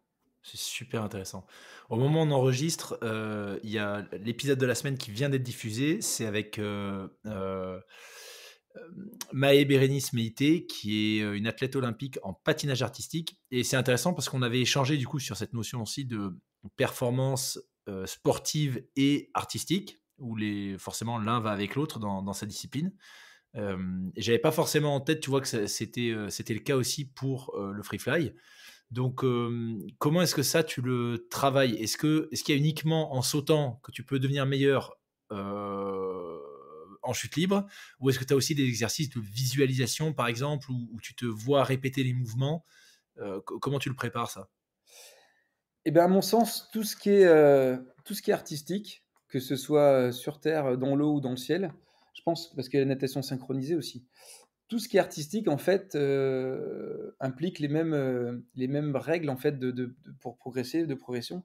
C'est super intéressant. Au moment où on enregistre, euh, il y a l'épisode de la semaine qui vient d'être diffusé. C'est avec euh, Maë Bérénice méité qui est une athlète olympique en patinage artistique. Et c'est intéressant parce qu'on avait échangé du coup sur cette notion aussi de performance sportive et artistique où les, forcément l'un va avec l'autre dans, sa discipline. Euh, j'avais pas forcément en tête, tu vois, que euh, c'était, le cas aussi pour euh, le free fly. Donc, euh, comment est-ce que ça, tu le travailles est-ce, que, est-ce qu'il y a uniquement en sautant que tu peux devenir meilleur en chute libre Ou est-ce que tu as aussi des exercices de visualisation, par exemple, où, tu te vois répéter les mouvements Comment tu le prépares, ça Eh bien, à mon sens, tout ce qui est, tout ce qui est artistique, que ce soit euh, sur Terre, euh, dans l'eau ou dans le ciel. Je pense, parce que la natation synchronisée aussi. Tout ce qui est artistique, en fait, euh, implique les mêmes, les mêmes règles en fait, de, pour progresser, de progression.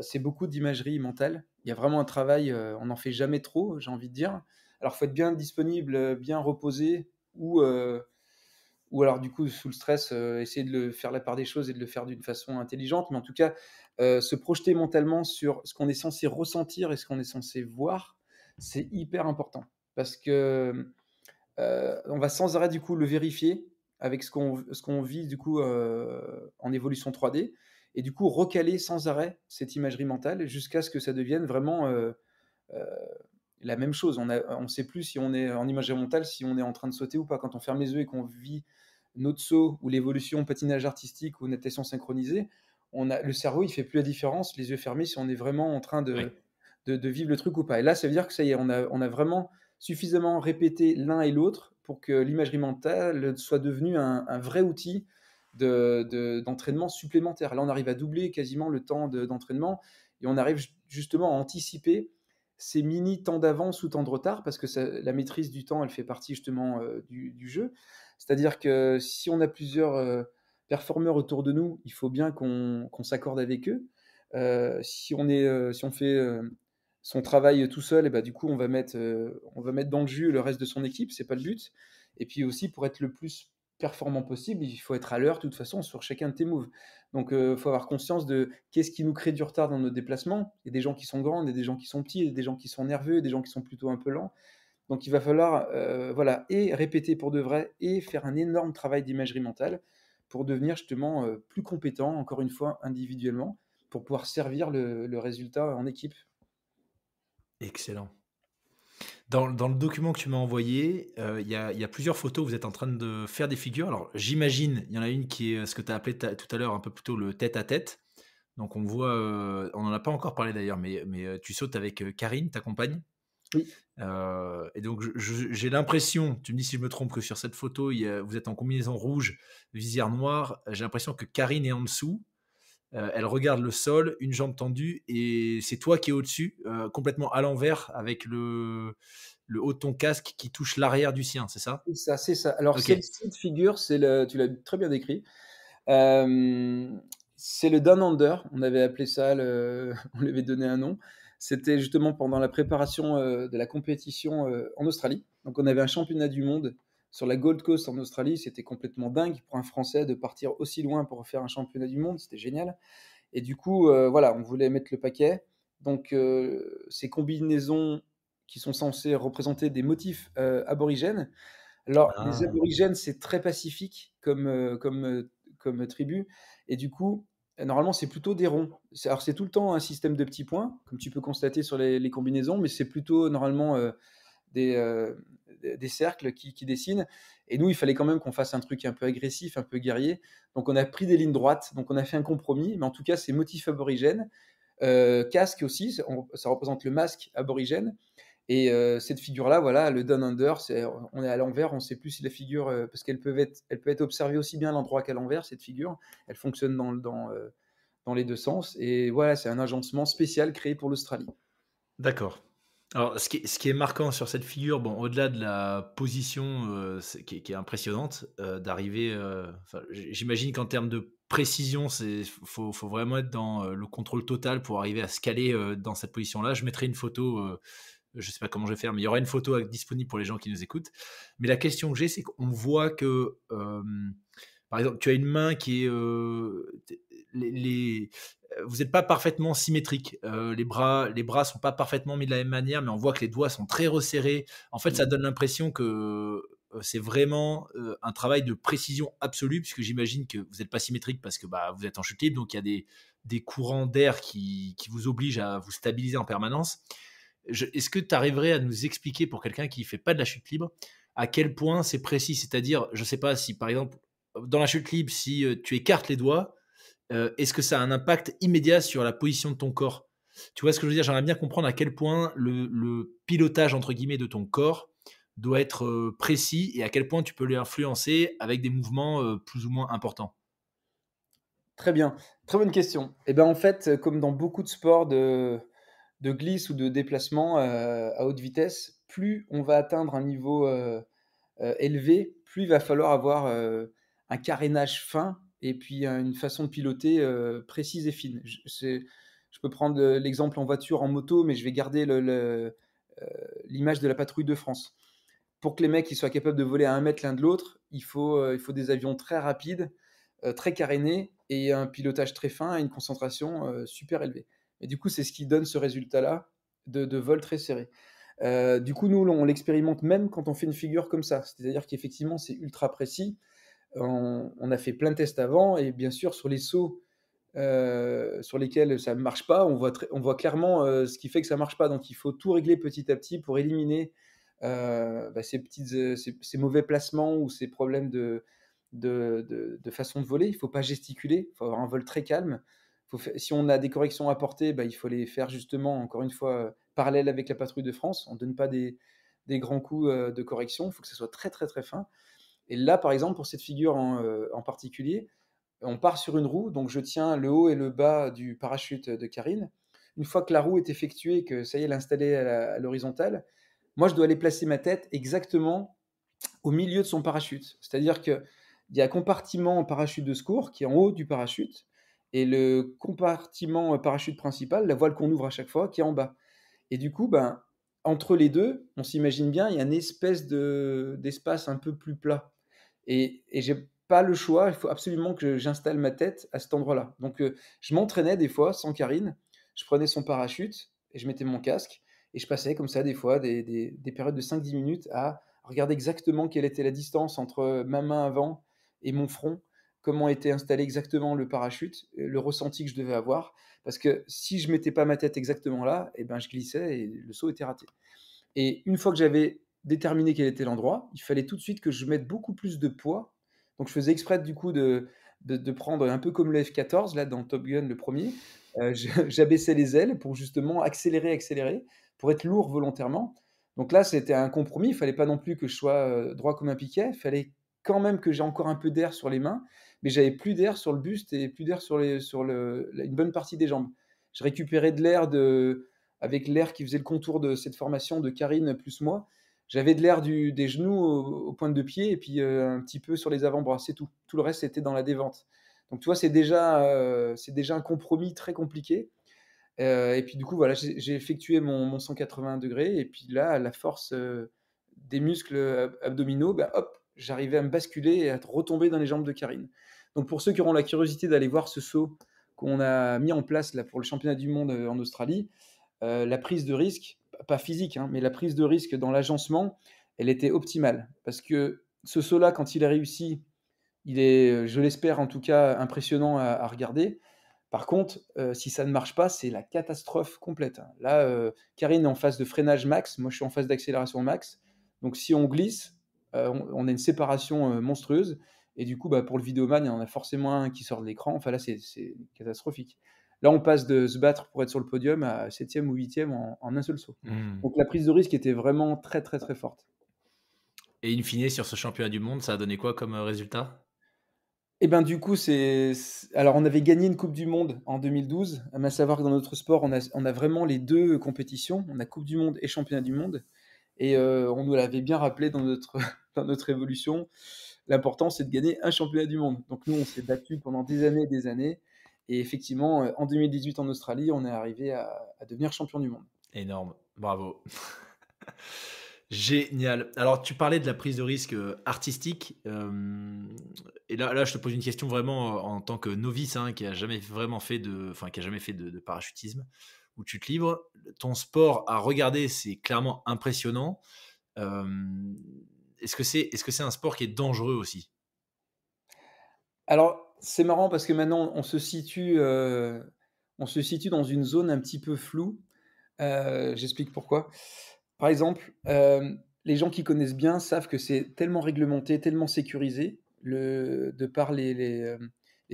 c'est beaucoup d'imagerie mentale. Il y a vraiment un travail, on n'en fait jamais trop, j'ai envie de dire. Alors, il faut être bien disponible, bien reposé, ou ou alors du coup sous le stress, euh, essayer de le faire la part des choses et de le faire d'une façon intelligente, mais en tout cas euh, se projeter mentalement sur ce qu'on est censé ressentir et ce qu'on est censé voir, c'est hyper important parce que euh, on va sans arrêt du coup le vérifier avec ce qu'on ce qu'on vit du coup en évolution 3D et du coup recaler sans arrêt cette imagerie mentale jusqu'à ce que ça devienne vraiment la même chose. On ne sait plus si on est en imagerie mentale, si on est en train de sauter ou pas. Quand on ferme les yeux et qu'on vit notre saut ou l'évolution patinage artistique ou natation synchronisée, on a, le cerveau, il fait plus la différence, les yeux fermés, si on est vraiment en train de, vivre le truc ou pas. Et là, ça veut dire que ça y est, on a, vraiment suffisamment répété l'un et l'autre pour que l'imagerie mentale soit devenue un, vrai outil d'entraînement supplémentaire. Là, on arrive à doubler quasiment le temps d'entraînement et on arrive justement à anticiper ces mini temps d'avance ou temps de retard, parce que la maîtrise du temps, elle fait partie justement du, jeu. C'est-à-dire que si on a plusieurs performeurs autour de nous, il faut bien qu'on s'accorde avec eux. si, on fait son travail tout seul, et bah, du coup, on va, mettre, on va mettre dans le jus le reste de son équipe, c'est pas le but. Et puis aussi, pour être le plus performant possible, il faut être à l'heure de toute façon sur chacun de tes moves. Donc il euh, faut avoir conscience de qu'est-ce qui nous crée du retard dans nos déplacements. Il y a des gens qui sont grands, il des gens qui sont petits, il des gens qui sont nerveux, des gens qui sont plutôt un peu lents. Donc il va falloir euh, voilà et répéter pour de vrai et faire un énorme travail d'imagerie mentale pour devenir justement euh, plus compétent, encore une fois individuellement, pour pouvoir servir le résultat en équipe. Excellent. Dans, le document que tu m'as envoyé, euh, il y, a plusieurs photos. Vous êtes en train de faire des figures. Alors, j'imagine, il y en a une qui est euh, ce que tu as appelé tout à l'heure un peu plutôt le tête à tête. Donc, on voit, euh, on n'en a pas encore parlé d'ailleurs, mais, mais tu sautes avec Karine, ta compagne. Oui. et donc, j'ai l'impression, tu me dis si je me trompe, que sur cette photo, vous êtes en combinaison rouge, visière noire. J'ai l'impression que Karine est en dessous euh, elle regarde le sol, une jambe tendue, et c'est toi qui es au-dessus, euh, complètement à l'envers, avec le, haut ton casque qui touche l'arrière du sien, c'est ça C'est ça, c'est ça. Alors, cette figure, c'est le, tu l'as très bien décrit. Euh, c'est le down under, on avait appelé ça, on lui avait donné un nom. C'était justement pendant la préparation de la compétition en Australie. Donc, on avait un championnat du monde sur la Gold Coast en Australie, c'était complètement dingue pour un Français de partir aussi loin pour faire un championnat du monde, c'était génial. Et du coup, euh, voilà, on voulait mettre le paquet. Donc, euh, ces combinaisons qui sont censées représenter des motifs euh, aborigènes. Alors, ah. les aborigènes, c'est très pacifique comme, comme, comme tribu. Et du coup, normalement, c'est plutôt des ronds. Alors, c'est tout le temps un système de petits points, comme tu peux constater sur les combinaisons, mais c'est plutôt normalement euh, des, cercles qui, dessinent. Et nous, il fallait quand même qu'on fasse un truc un peu agressif, un peu guerrier. Donc on a pris des lignes droites, donc on a fait un compromis, mais en tout cas, c'est motif aborigène. Euh, casque aussi, ça représente le masque aborigène. Et euh, cette figure-là, voilà, le down under, on est à l'envers, on ne sait plus si la figure, parce qu'elle peut être, elle peut être observée aussi bien à l'endroit qu'à l'envers, cette figure, elle fonctionne dans, dans, dans les deux sens. Et voilà, c'est un agencement spécial créé pour l'Australie. D'accord. Alors, ce qui, est, marquant sur cette figure, bon, au-delà de la position euh, qui, est, impressionnante, euh, d'arriver. Euh, j'imagine qu'en termes de précision, il faut, faut, vraiment être dans le contrôle total pour arriver à se caler dans cette position-là. Je mettrai une photo. je ne sais pas comment je vais faire, mais il y aura une photo disponible pour les gens qui nous écoutent. Mais la question que j'ai, c'est qu'on voit que, par exemple, tu as une main qui est euh, vous n'êtes pas parfaitement symétrique. Euh, les bras, les bras sont pas parfaitement mis de la même manière, mais on voit que les doigts sont très resserrés. En fait, ça mmh. donne l'impression que euh, c'est vraiment un travail de précision absolue, puisque j'imagine que vous n'êtes pas symétrique parce que bah, vous êtes en chute libre, donc il y a des, courants d'air qui, qui, vous obligent à vous stabiliser en permanence. Est-ce que tu arriverais à nous expliquer pour quelqu'un qui ne fait pas de la chute libre à quel point c'est précis C'est-à-dire, je ne sais pas si par exemple, dans la chute libre, si tu écartes les doigts, euh, est-ce que ça a un impact immédiat sur la position de ton corps Tu vois ce que je veux dire J'aimerais bien comprendre à quel point le, pilotage, entre guillemets, de ton corps doit être euh, précis et à quel point tu peux l'influencer avec des mouvements euh, plus ou moins importants. Très bien, très bonne question. Et eh ben en fait, comme dans beaucoup de sports de, glisse ou de déplacement à haute vitesse, plus on va atteindre un niveau élevé, plus il va falloir avoir un carénage fin et puis une façon de piloter euh, précise et fine. Je, peux prendre euh, l'exemple en voiture, en moto, mais je vais garder euh, l'image de la patrouille de France. Pour que les mecs soient capables de voler à un mètre l'un de l'autre, il, faut, il faut des avions très rapides, très carénés, et un pilotage très fin et une concentration super élevée. Et du coup, c'est ce qui donne ce résultat-là de, vol très serré. du coup, nous, on l'expérimente même quand on fait une figure comme ça. C'est-à-dire qu'effectivement, c'est ultra précis on, a fait plein de tests avant et bien sûr sur les sauts euh, sur lesquels ça ne marche pas, on voit, clairement euh, ce qui fait que ça ne marche pas. Donc il faut tout régler petit à petit pour éliminer euh, bah, ces, petites, ces, mauvais placements ou ces problèmes de, façon de voler. Il ne faut pas gesticuler, il faut avoir un vol très calme. si on a des corrections à porter bah, il faut les faire justement, encore une fois, parallèle avec la patrouille de France. On ne donne pas des, grands coups de correction, il faut que ce soit très très très fin. Et là, par exemple, pour cette figure euh, en, particulier, on part sur une roue, donc je tiens le haut et le bas du parachute de Karine. Une fois que la roue est effectuée, que ça y est, l'installer à l'horizontale, moi, je dois aller placer ma tête exactement au milieu de son parachute. C'est-à-dire qu'il y a un compartiment parachute de secours qui est en haut du parachute, et le compartiment parachute principal, la voile qu'on ouvre à chaque fois, qui est en bas. Et du coup, ben, entre les deux, on s'imagine bien, il y a une espèce d'espace un peu plus plat. Et, je j'ai pas le choix, il faut absolument que j'installe ma tête à cet endroit-là. Donc euh, je m'entraînais des fois sans Karine, je prenais son parachute et je mettais mon casque et je passais comme ça des fois des, périodes de 5-10 minutes à regarder exactement quelle était la distance entre ma main avant et mon front, comment était installé exactement le parachute, euh, le ressenti que je devais avoir, parce que si je mettais pas ma tête exactement là, et eh ben je glissais et le saut était raté. Et une fois que j'avais déterminer quel était l'endroit, il fallait tout de suite que je mette beaucoup plus de poids. Donc je faisais exprès du coup de, de, prendre un peu comme le F-14, là dans Top Gun le premier, euh, j'abaissais les ailes pour justement accélérer, accélérer, pour être lourd volontairement. Donc là, c'était un compromis, il fallait pas non plus que je sois euh, droit comme un piquet, il fallait quand même que j'ai encore un peu d'air sur les mains, mais j'avais plus d'air sur le buste et plus d'air sur, les, sur le, une bonne partie des jambes. Je récupérais de l'air de, avec l'air qui faisait le contour de cette formation de Karine plus moi j'avais de l'air des genoux aux, pointes de pied et puis euh, un petit peu sur les avant-bras, c'est tout. Tout le reste, c'était dans la dévente. Donc tu vois, c'est déjà, euh, c'est déjà un compromis très compliqué. Euh, et puis du coup, voilà, j'ai effectué mon, mon, 180 degrés et puis là, la force des muscles abdominaux, bah, hop, j'arrivais à me basculer et à retomber dans les jambes de Karine. Donc pour ceux qui auront la curiosité d'aller voir ce saut qu'on a mis en place là pour le championnat du monde en Australie, la prise de risque, pas physique, hein, mais la prise de risque dans l'agencement, elle était optimale. Parce que ce saut là, quand il a réussi, il est, euh, je l'espère en tout cas, impressionnant à, regarder. Par contre, euh, si ça ne marche pas, c'est la catastrophe complète. Hein. Là, euh, Karine est en phase de freinage max, moi je suis en phase d'accélération max. Donc si on glisse, on, a une séparation monstrueuse. Et du coup, bah, pour le vidéoman, il y en a forcément un qui sort de l'écran. Enfin là, c'est catastrophique. Là, on passe de se battre pour être sur le podium à septième ou huitième en, un seul saut. Hmm. Donc la prise de risque était vraiment très, très, très forte. Et in fine, sur ce championnat du monde, ça a donné quoi comme euh, résultat Eh bien, du coup, c'est. Alors, on avait gagné une Coupe du Monde en 2012. À savoir que dans notre sport, on a, vraiment les deux compétitions. On a Coupe du Monde et Championnat du Monde. Et euh, on nous l'avait bien rappelé dans notre, dans notre évolution. L'important, c'est de gagner un championnat du monde. Donc, nous, on s'est battu pendant des années et des années. Et effectivement, euh, en 2018 en Australie, on est arrivé à, devenir champion du monde. Énorme, bravo. Génial. Alors, tu parlais de la prise de risque euh, artistique. Euh, et là, là, je te pose une question vraiment en tant que novice, hein, qui a jamais vraiment fait de, enfin, qui a jamais fait de, parachutisme, où tu te livres. Ton sport à regarder, c'est clairement impressionnant. est-ce que c'est, est-ce que c'est un sport qui est dangereux aussi Alors, c'est marrant parce que maintenant, on se situe, euh, on se situe dans une zone un petit peu floue. Euh, j'explique pourquoi. Par exemple, euh, les gens qui connaissent bien savent que c'est tellement réglementé, tellement sécurisé, de par les,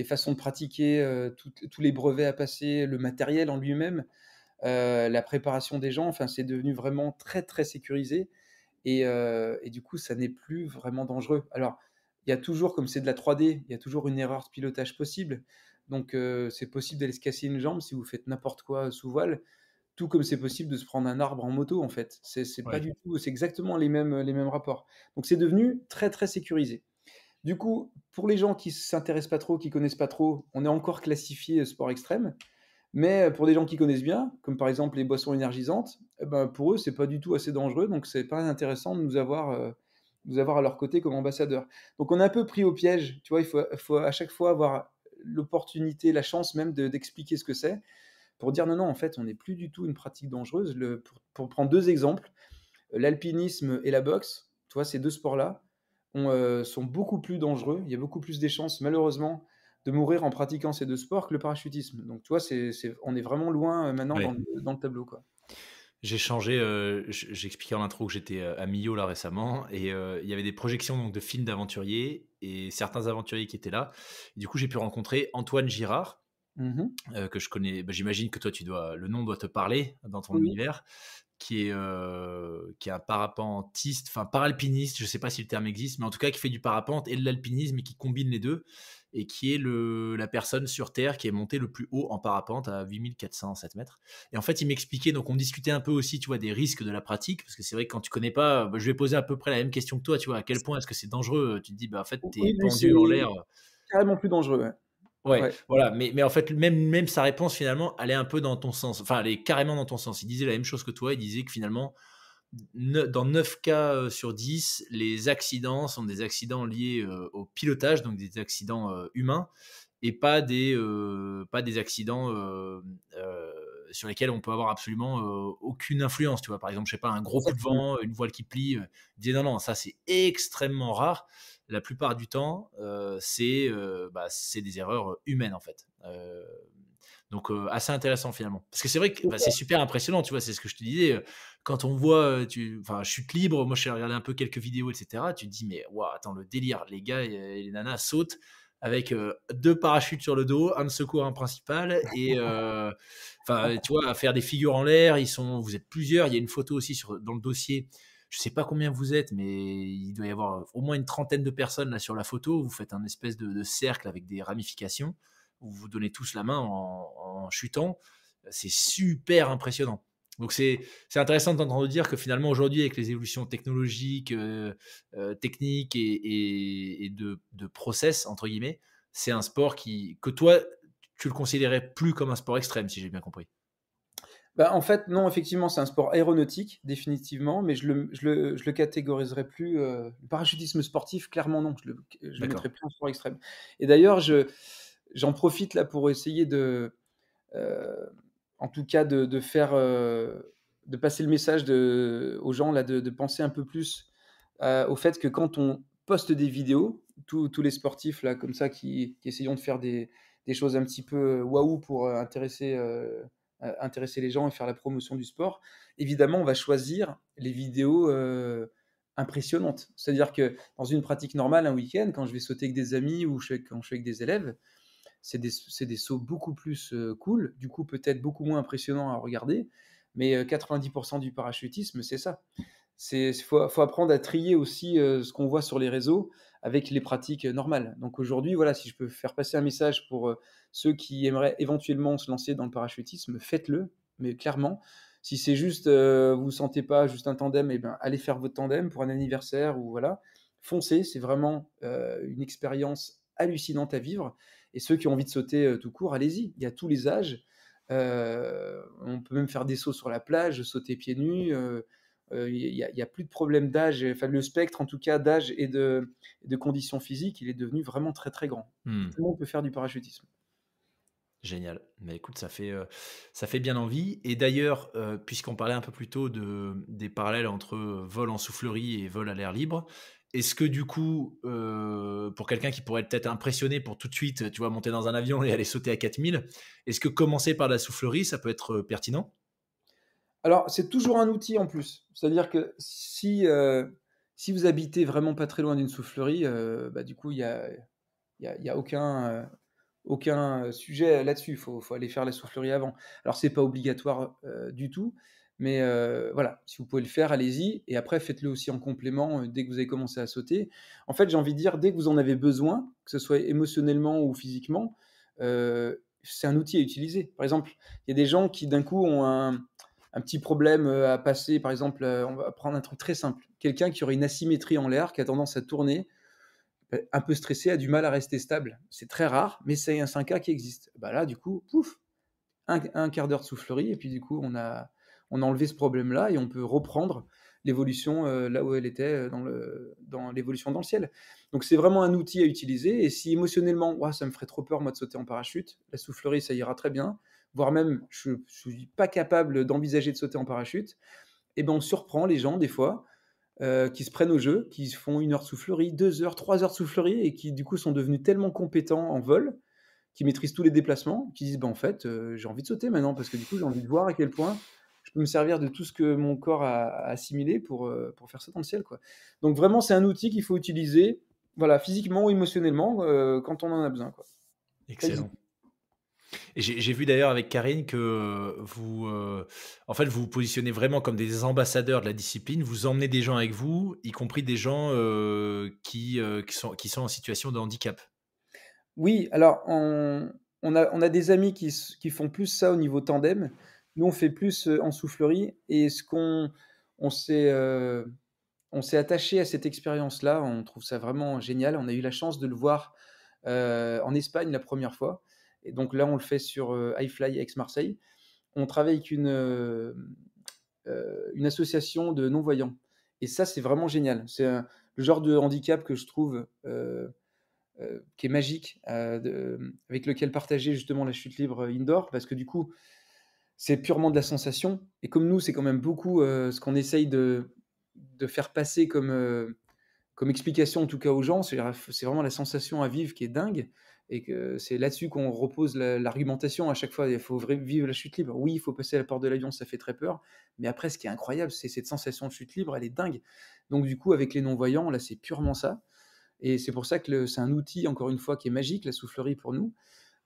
façons de pratiquer, tous les brevets à passer, le matériel en lui-même, la préparation des gens. Enfin, c'est devenu vraiment très, très sécurisé. Et, et du coup, ça n'est plus vraiment dangereux. Alors, il y a toujours, comme c'est de la 3D, il y a toujours une erreur de pilotage possible. Donc euh, c'est possible d'aller se casser une jambe si vous faites n'importe quoi sous voile, tout comme c'est possible de se prendre un arbre en moto en fait. C'est pas du tout, c'est exactement les mêmes, les mêmes rapports. Donc c'est devenu très très sécurisé. Du coup, pour les gens qui s'intéressent pas trop, qui connaissent pas trop, on est encore classifié euh, sport extrême. Mais euh, pour des gens qui connaissent bien, comme par exemple les boissons énergisantes, eh ben pour eux, c'est pas du tout assez dangereux, donc c'est pas intéressant de nous avoir nous avoir à leur côté comme ambassadeurs. Donc on est un peu pris au piège, tu vois, il faut, faut à chaque fois avoir l'opportunité, la chance même d'expliquer ce que c'est, pour dire non, non, en fait, on n'est plus du tout une pratique dangereuse. Le, pour, pour, prendre deux exemples, l'alpinisme et la boxe, tu vois, ces deux sports-là euh, sont beaucoup plus dangereux, il y a beaucoup plus des chances, malheureusement, de mourir en pratiquant ces deux sports que le parachutisme. Donc, tu vois, on est vraiment loin euh, maintenant dans, dans, le tableau. Quoi. J'ai changé, euh, j'expliquais en intro que j'étais euh, à Millau là récemment, et euh, il y avait des projections donc, de films d'aventuriers, et certains aventuriers qui étaient là. du coup, j'ai pu rencontrer Antoine Girard, mmh que je connais, bah, j'imagine que toi, tu dois, le nom doit te parler dans ton univers, qui est, qui est un parapentiste, enfin paralpiniste, je ne sais pas si le terme existe, mais en tout cas qui fait du parapente et de l'alpinisme et qui combine les deux et qui est le, la personne sur Terre qui est montée le plus haut en parapente à 8407 mètres. Et en fait, il m'expliquait, donc on discutait un peu aussi, tu vois, des risques de la pratique, parce que c'est vrai que quand tu connais pas, bah, je vais poser à peu près la même question que toi, tu vois, à quel point est-ce que c'est dangereux euh, Tu te dis, bah, en fait, tu es pendu en l'air. Euh. Carrément plus dangereux, ouais. voilà. Mais, mais en fait, même, même sa réponse, finalement, allait un peu dans ton sens. Enfin, elle est carrément dans ton sens. Il disait la même chose que toi. Il disait que finalement, dans 9 cas euh, sur 10, les accidents sont des accidents liés euh, au pilotage, donc des accidents euh, humains, et pas des, pas des accidents sur lesquels on peut avoir absolument aucune influence. Tu vois, par exemple, je sais pas, un gros coup de vent, une voile qui plie. dis non, non, ça c'est extrêmement rare. La plupart du temps, c'est bah, des erreurs humaines en fait. Donc assez intéressant finalement. Parce que c'est vrai que bah, c'est super impressionnant, tu vois, c'est ce que je te disais. Quand on voit, tu, enfin, chute libre, moi j'ai regardé un peu quelques vidéos, etc. Tu te dis, mais waouh, attends, le délire, les gars et, les nanas sautent avec deux parachutes sur le dos, un de secours, un principal, et enfin, tu vois, à faire des figures en l'air, ils sont, vous êtes plusieurs, il y a une photo aussi sur, dans le dossier. Je sais pas combien vous êtes, mais il doit y avoir au moins une trentaine de personnes là sur la photo. Vous faites un espèce de, de cercle avec des ramifications vous vous donnez tous la main en, chutant. C'est super impressionnant. Donc c'est intéressant d'entendre dire que finalement aujourd'hui avec les évolutions technologiques, euh, euh, techniques et, et, de, de, process entre guillemets, c'est un sport qui que toi tu le considérais plus comme un sport extrême si j'ai bien compris. Bah, en fait non effectivement c'est un sport aéronautique définitivement mais je le, je le, je le catégoriserai plus euh, Le parachutisme sportif clairement non je le, je le mettrais plus en sport extrême et d'ailleurs je j'en profite là pour essayer de, euh, en tout cas, de, faire, euh, de passer le message aux gens là, de, penser un peu plus euh, au fait que quand on poste des vidéos, tous les sportifs là comme ça qui, qui essayons de faire des, choses un petit peu waouh pour intéresser, intéresser les gens et faire la promotion du sport, évidemment, on va choisir les vidéos impressionnantes. C'est-à-dire que dans une pratique normale, un week-end, quand je vais sauter avec des amis ou quand je suis avec des élèves, c'est des, sauts beaucoup plus cool, du coup peut-être beaucoup moins impressionnant à regarder, mais 90% du parachutisme, c'est ça. Il faut, apprendre à trier aussi ce qu'on voit sur les réseaux avec les pratiques normales. Donc aujourd'hui, voilà, si je peux faire passer un message pour ceux qui aimeraient éventuellement se lancer dans le parachutisme, faites-le, mais clairement. Si c'est juste, vous ne sentez pas juste un tandem, et eh ben, allez faire votre tandem pour un anniversaire ou voilà. Foncez, c'est vraiment une expérience hallucinante à vivre. Et ceux qui ont envie de sauter euh, tout court, allez-y. Il y a tous les âges. Euh, on peut même faire des sauts sur la plage, sauter pieds nus. Euh, il n'y a, plus de problème d'âge. Enfin, le spectre, en tout cas, d'âge et de, de, conditions physiques, il est devenu vraiment très, très grand. On hmm. Tout le monde peut faire du parachutisme. Génial. Mais écoute, ça fait, ça fait bien envie. Et d'ailleurs, puisqu'on parlait un peu plus tôt de, des parallèles entre vol en soufflerie et vol à l'air libre, est-ce que du coup, euh, pour quelqu'un qui pourrait peut-être impressionné pour tout de suite, tu vois, monter dans un avion et aller sauter à 4000, est-ce que commencer par la soufflerie, ça peut être euh, pertinent Alors, c'est toujours un outil en plus. C'est-à-dire que si, euh, si vous habitez vraiment pas très loin d'une soufflerie, bah, du coup, il n'y a, y a, aucun, aucun sujet là-dessus. Il faut, aller faire la soufflerie avant. Alors, ce n'est pas obligatoire du tout. Mais euh, voilà, si vous pouvez le faire, allez-y. Et après, faites-le aussi en complément euh, dès que vous avez commencé à sauter. En fait, j'ai envie de dire, dès que vous en avez besoin, que ce soit émotionnellement ou physiquement, euh, c'est un outil à utiliser. Par exemple, il y a des gens qui d'un coup ont un, petit problème à passer. Par exemple, on va prendre un truc très simple. Quelqu'un qui aurait une asymétrie en l'air, qui a tendance à tourner, bah, un peu stressé, a du mal à rester stable. C'est très rare, mais c'est un, 5 cas qui existe. Bah là, du coup, pouf, un quart d'heure de soufflerie, et puis du coup, on a on a enlevé ce problème-là et on peut reprendre l'évolution euh, là où elle était euh, dans, l'évolution dans le ciel. Donc c'est vraiment un outil à utiliser. Et si émotionnellement, ça me ferait trop peur moi de sauter en parachute, la soufflerie ça ira très bien, voire même je, ne suis pas capable d'envisager de sauter en parachute. Et eh ben on surprend les gens des fois euh, qui se prennent au jeu, qui font une heure de soufflerie, deux heures, trois heures de soufflerie et qui du coup sont devenus tellement compétents en vol qui maîtrisent tous les déplacements, qui disent ben en fait j'ai envie de sauter maintenant parce que du coup j'ai envie de voir à quel point je me servir de tout ce que mon corps a, assimilé pour, euh, pour faire ça dans le ciel. Quoi. Donc vraiment, c'est un outil qu'il faut utiliser voilà, physiquement ou émotionnellement euh, quand on en a besoin. Quoi. Excellent. J'ai vu d'ailleurs avec Karine que vous, euh, en fait, vous vous positionnez vraiment comme des ambassadeurs de la discipline. Vous emmenez des gens avec vous, y compris des gens qui, qui, sont, qui sont en situation de handicap. Oui, alors on, on, a, on a des amis qui, qui font plus ça au niveau tandem. Nous, on fait plus euh, en soufflerie et ce qu'on on s'est euh, on s'est attaché à cette expérience-là. On trouve ça vraiment génial. On a eu la chance de le voir euh, en Espagne la première fois. Et donc là, on le fait sur iFly ex-Marseille. On travaille avec une, association de non-voyants. Et ça, c'est vraiment génial. C'est le genre de handicap que je trouve qui est magique, avec lequel partager justement la chute libre indoor, parce que du coup, c'est purement de la sensation. Et comme nous, c'est quand même beaucoup euh, ce qu'on essaye de, de, faire passer comme, euh, comme explication, en tout cas aux gens. C'est vraiment la sensation à vivre qui est dingue. Et que c'est là-dessus qu'on repose l'argumentation à chaque fois. Il faut vivre la chute libre. Oui, il faut passer à la porte de l'avion, ça fait très peur. Mais après, ce qui est incroyable, c'est cette sensation de chute libre, elle est dingue. Donc, du coup, avec les non-voyants, là, c'est purement ça. Et c'est pour ça que c'est un outil, encore une fois, qui est magique, la soufflerie pour nous.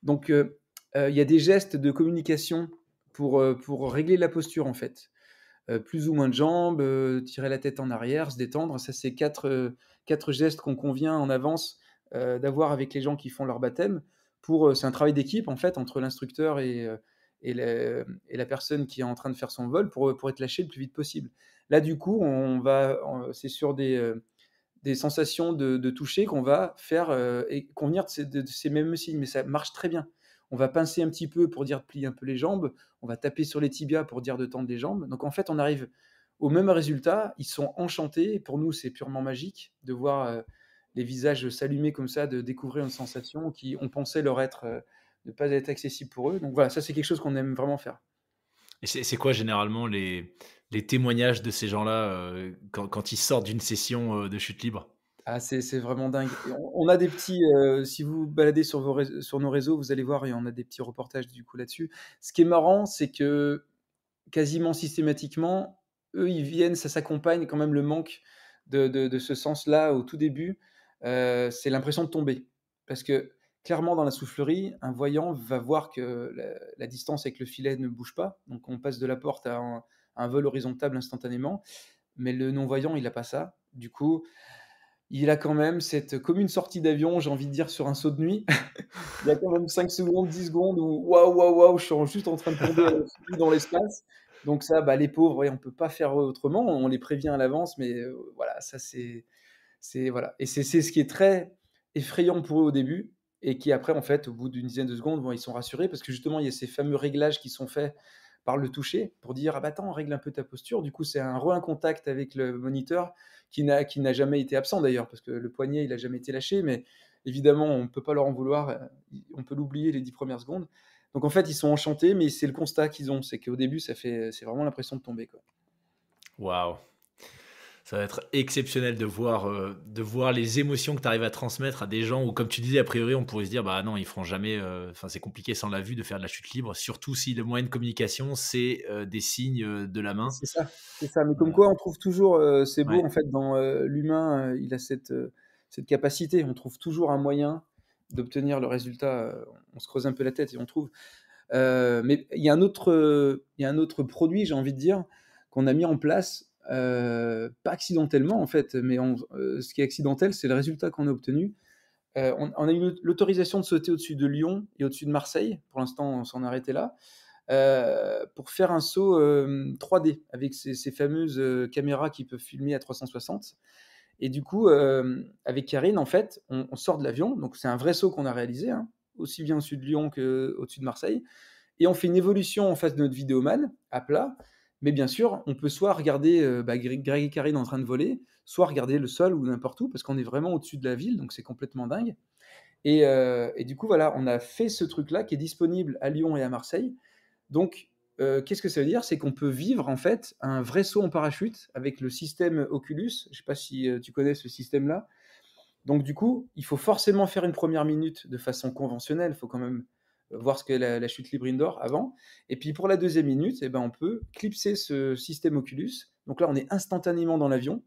Donc, euh, il y a des gestes de communication euh, pour, régler la posture en fait. Euh, plus ou moins de jambes, euh, tirer la tête en arrière, se détendre. Ça, c'est quatre, quatre gestes qu'on convient en avance d'avoir avec les gens qui font leur baptême. Pour, c'est un travail d'équipe, en fait, entre l'instructeur et, et, la, personne qui est en train de faire son vol pour, pour être lâché le plus vite possible. Là, du coup, on va, c'est sur des, sensations de, toucher qu'on va faire et convenir de ces, de ces mêmes signes, mais ça marche très bien on va pincer un petit peu pour dire de plier un peu les jambes, on va taper sur les tibias pour dire de tendre les jambes. Donc en fait, on arrive au même résultat, ils sont enchantés, pour nous c'est purement magique de voir euh, les visages s'allumer comme ça, de découvrir une sensation qui on pensait leur être, euh, ne pas être accessible pour eux. Donc voilà, ça c'est quelque chose qu'on aime vraiment faire. Et c'est quoi généralement les, témoignages de ces gens-là euh, quand, ils sortent d'une session de chute libre ah, c'est vraiment dingue. On, a des petits, euh, si vous baladez sur, nos réseaux, vous allez voir, et on a des petits reportages du coup là-dessus. Ce qui est marrant, c'est que quasiment systématiquement, eux, ils viennent, ça s'accompagne quand même le manque de, ce sens-là au tout début. Euh, c'est l'impression de tomber. Parce que clairement, dans la soufflerie, un voyant va voir que la, distance avec le filet ne bouge pas. Donc on passe de la porte à un, vol horizontal instantanément. Mais le non-voyant, il n'a pas ça. Du coup, il a quand même cette, euh, commune sortie d'avion, j'ai envie de dire, sur un saut de nuit. il y a quand même 5 secondes, 10 secondes où waouh, waouh, waouh, je suis juste en train de tomber euh, dans l'espace. Donc, ça, bah, les pauvres, on ne peut pas faire euh, autrement. On les prévient à l'avance, mais voilà, ça, c'est. Voilà. Et c'est ce qui est très effrayant pour eux au début et qui, après, en fait, au bout d'une dizaine de secondes, bon, ils sont rassurés parce que justement, il y a ces fameux réglages qui sont faits par le toucher pour dire ah bah attends, règle un peu ta posture. Du coup, c'est un re contact avec le moniteur qui n'a qui n'a jamais été absent d'ailleurs parce que le poignet il a jamais été lâché, mais évidemment on ne peut pas leur en vouloir, euh, on peut l'oublier les dix premières secondes. Donc en fait ils sont enchantés, mais c'est le constat qu'ils ont, c'est qu'au début ça fait c'est vraiment l'impression de tomber quoi. Waouh, ça va être exceptionnel de voir, euh, de voir les émotions que tu arrives à transmettre à des gens où, comme tu disais, a priori, on pourrait se dire, bah non, ils feront jamais, euh, enfin, c'est compliqué sans la vue de faire de la chute libre, surtout si le moyen de communication, c'est euh, des signes de la main. C'est ça, c'est ça. Mais comme quoi, on trouve toujours, c'est beau, en fait, dans l'humain, il a cette, cette capacité, on trouve toujours un moyen d'obtenir le résultat. On se creuse un peu la tête et on trouve. mais il y, un autre, il y a un autre produit, j'ai envie de dire, qu'on a mis en place euh, pas accidentellement en fait, mais euh, ce qui est accidentel, c'est le résultat qu'on a obtenu. Euh, on, a eu l'autorisation de sauter au-dessus de Lyon et au-dessus de Marseille, pour l'instant on s'en arrêtait là, pour faire un saut 3D avec ces, fameuses caméras qui peuvent filmer à 360. Et du coup, avec Karine, en fait, on, sort de l'avion, donc c'est un vrai saut qu'on a réalisé, hein, aussi bien au-dessus de Lyon qu'au-dessus de Marseille, et on fait une évolution en face de notre vidéoman à plat. Mais bien sûr, on peut soit regarder euh, bah, Greg bah, Greg Karine en train de voler, soit regarder le sol ou n'importe où, parce qu'on est vraiment au-dessus de la ville, donc c'est complètement dingue. Et, euh, du coup, voilà, on a fait ce truc-là qui est disponible à Lyon et à Marseille. Donc, euh, qu'est-ce que ça veut dire C'est qu'on peut vivre en fait un vrai saut en parachute avec le système Oculus. Je ne sais pas si tu connais ce système-là. Donc, du coup, il faut forcément faire une première minute de façon conventionnelle. Il faut quand même voir ce que la, chute libre indoor avant. Et puis pour la deuxième minute, eh ben, on peut clipser ce système Oculus. Donc là, on est instantanément dans l'avion.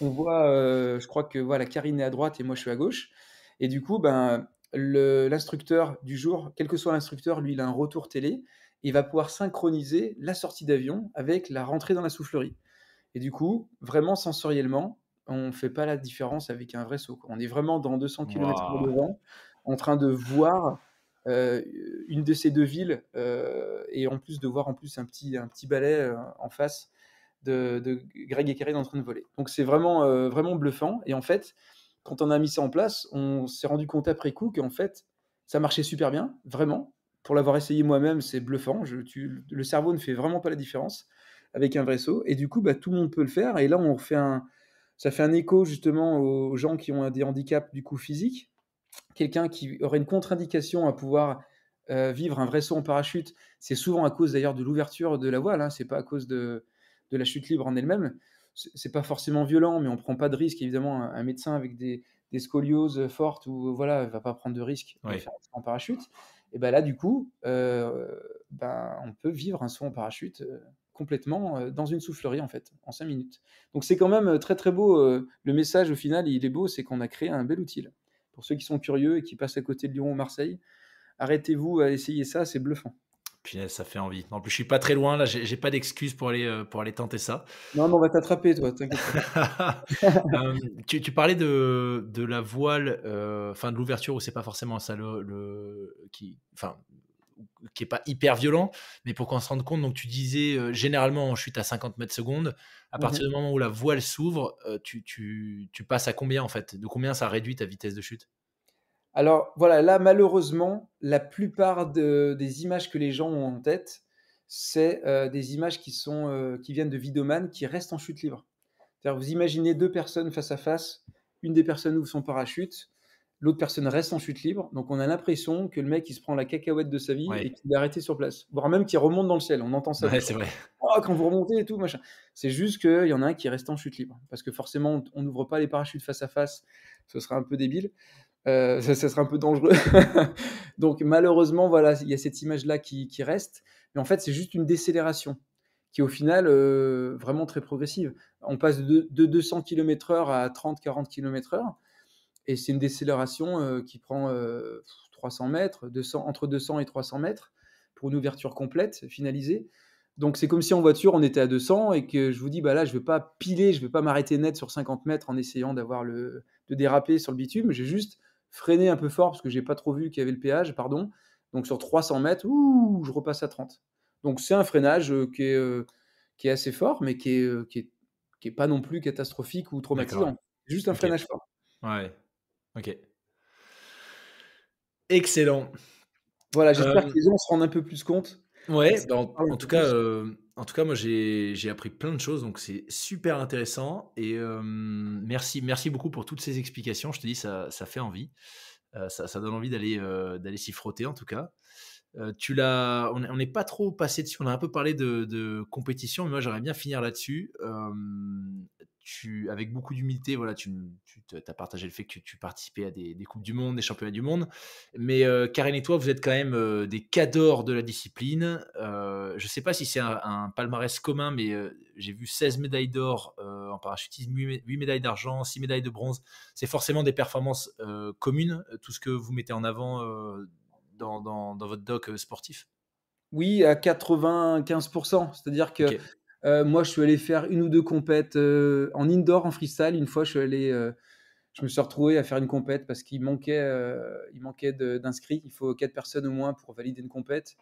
On voit, euh, je crois que voilà, Karine est à droite et moi je suis à gauche. Et du coup, ben, l'instructeur du jour, quel que soit l'instructeur, lui, il a un retour télé. Il va pouvoir synchroniser la sortie d'avion avec la rentrée dans la soufflerie. Et du coup, vraiment sensoriellement, on ne fait pas la différence avec un vrai saut. On est vraiment dans 200 km wow. en train de voir euh, une de ces deux villes, euh, et en plus de voir en plus un petit, un petit balai euh, en face de, de Greg Karine en train de voler. Donc c'est vraiment, vraiment bluffant. Et en fait, quand on a mis ça en place, on s'est rendu compte après coup qu'en fait, ça marchait super bien, vraiment. Pour l'avoir essayé moi-même, c'est bluffant. le cerveau ne fait vraiment pas la différence avec un vrai saut. Et du coup, bah, tout le monde peut le faire. Et là, on fait un, ça fait un écho justement aux gens qui ont des handicaps du coup physiques quelqu'un qui aurait une contre-indication à pouvoir euh, vivre un vrai saut en parachute, c'est souvent à cause d'ailleurs de l'ouverture de la voile, hein, c'est pas à cause de, la chute libre en elle-même. C'est pas forcément violent, mais on prend pas de risque. Évidemment, un, médecin avec des, scolioses fortes ou euh, voilà, va pas prendre de risque en parachute. Et ben là, du coup, euh, ben, on peut vivre un saut en parachute complètement dans une soufflerie en fait, en cinq minutes. Donc c'est quand même très très beau. le message au final, il est beau, c'est qu'on a créé un bel outil. Pour ceux qui sont curieux et qui passent à côté de Lyon ou Marseille, arrêtez-vous à essayer ça, c'est bluffant. Puis ça fait envie. En plus, je suis pas très loin. Là, j'ai pas d'excuse pour aller euh, pour aller tenter ça. Non, mais on va t'attraper, toi. t'inquiète. Euh, tu, parlais de, la voile, euh, enfin de l'ouverture où c'est pas forcément ça le qui, enfin qui est pas hyper violent, mais pour qu'on se rende compte, donc tu disais euh, généralement en chute à 50 mètres secondes, à mmh partir du moment où la voile s'ouvre, euh, tu, passes à combien en fait De combien ça réduit ta vitesse de chute Alors voilà, là malheureusement, la plupart des images que les gens ont en tête, c'est euh, des images qui, sont, qui viennent de Vidoman qui restent en chute libre. cest vous imaginez deux personnes face à face, une des personnes ouvre son parachute, l'autre personne reste en chute libre. Donc on a l'impression que le mec il se prend la cacahuète de sa vie et qu'il est arrêté sur place, voire même qu'il remonte dans le ciel. On entend ça. c'est vrai. Oh, quand vous remontez et tout, machin. C'est juste qu'il y en a un qui reste en chute libre parce que forcément on n'ouvre pas les parachutes face à face, ce serait un peu débile. Euh, ça, serait un peu dangereux. Donc malheureusement, voilà, il y a cette image-là qui, reste. Mais en fait, c'est juste une décélération qui au final euh, vraiment très progressive. On passe de, de 200 km/h à 30-40 km/h. Et c'est une décélération euh, qui prend 300 euh, mètres, 200, entre 200 et 300 mètres pour une ouverture complète, finalisée. Donc c'est comme si en voiture on était à 200 et que je vous dis bah là je vais pas piler, je vais pas m'arrêter net sur 50 mètres en essayant d'avoir le de déraper sur le bitume, j'ai juste freiné un peu fort parce que j'ai pas trop vu qu'il y avait le péage, pardon. Donc sur 300 mètres, je repasse à 30. Donc c'est un freinage euh, qui est, qui est assez fort, mais qui est, qui est, pas non plus catastrophique ou traumatisant. Juste un freinage fort. Ouais. Ok. Excellent. Voilà, j'espère qu'ils euh, que les gens se rendent un peu plus compte. Ouais, bah, en, tout cas, euh, en tout cas, moi j'ai appris plein de choses, donc c'est super intéressant. Et euh, merci, merci beaucoup pour toutes ces explications. Je te dis, ça, fait envie. ça, donne envie d'aller d'aller s'y frotter, en tout cas. tu l'as, on n'est pas trop passé dessus. On a un peu parlé de, de compétition, mais moi j'aimerais bien finir là-dessus avec beaucoup d'humilité, voilà, tu, as partagé le fait que tu, participais à des, Coupes du Monde, des Championnats du Monde. Mais euh, Karine et toi, vous êtes quand même euh, des cadors de la discipline. Euh, je ne sais pas si c'est un, palmarès commun, mais j'ai vu 16 médailles d'or en parachutisme, 8 médailles d'argent, 6 médailles de bronze. C'est forcément des performances communes, tout ce que vous mettez en avant dans, votre doc sportif. Oui, à 95%. C'est-à-dire que euh, moi, je suis allé faire une ou deux compètes euh, en indoor, en freestyle. Une fois, je suis allé, euh, je me suis retrouvé à faire une compète parce qu'il manquait, il manquait d'inscrits. Il faut quatre personnes au moins pour valider une compète.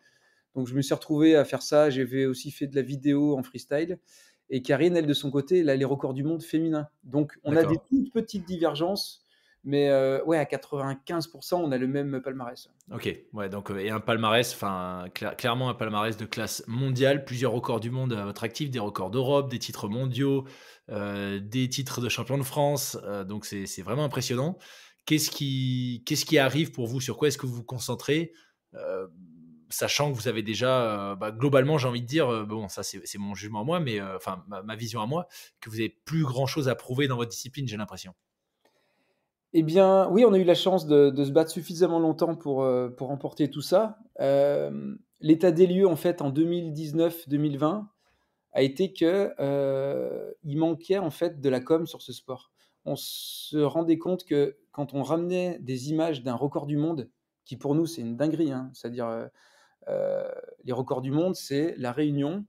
Donc, je me suis retrouvé à faire ça. J'avais aussi fait de la vidéo en freestyle. Et Karine, elle, de son côté, elle a les records du monde féminin. Donc, on a des toutes petites divergences mais euh, ouais, à 95%, on a le même palmarès. Ok, ouais, donc euh, et un palmarès, enfin clairement un palmarès de classe mondiale, plusieurs records du monde à euh, votre actif, des records d'Europe, des titres mondiaux, euh, des titres de champion de France. donc c'est vraiment impressionnant. Qu'est-ce qui, qu'est-ce qui arrive pour vous Sur quoi est-ce que vous vous concentrez Sachant que vous avez déjà, bah, globalement, j'ai envie de dire, bon, ça c'est mon jugement à moi, mais enfin ma, ma vision à moi, que vous avez plus grand chose à prouver dans votre discipline, j'ai l'impression. Eh bien, oui, on a eu la chance de, se battre suffisamment longtemps pour, euh, remporter tout ça. Euh, l'état des lieux, en fait, en 2019-2020, a été que euh, manquait en fait de la com sur ce sport. On se rendait compte que quand on ramenait des images d'un record du monde, qui pour nous c'est une dinguerie, hein, c'est-à-dire les records du monde, c'est la réunion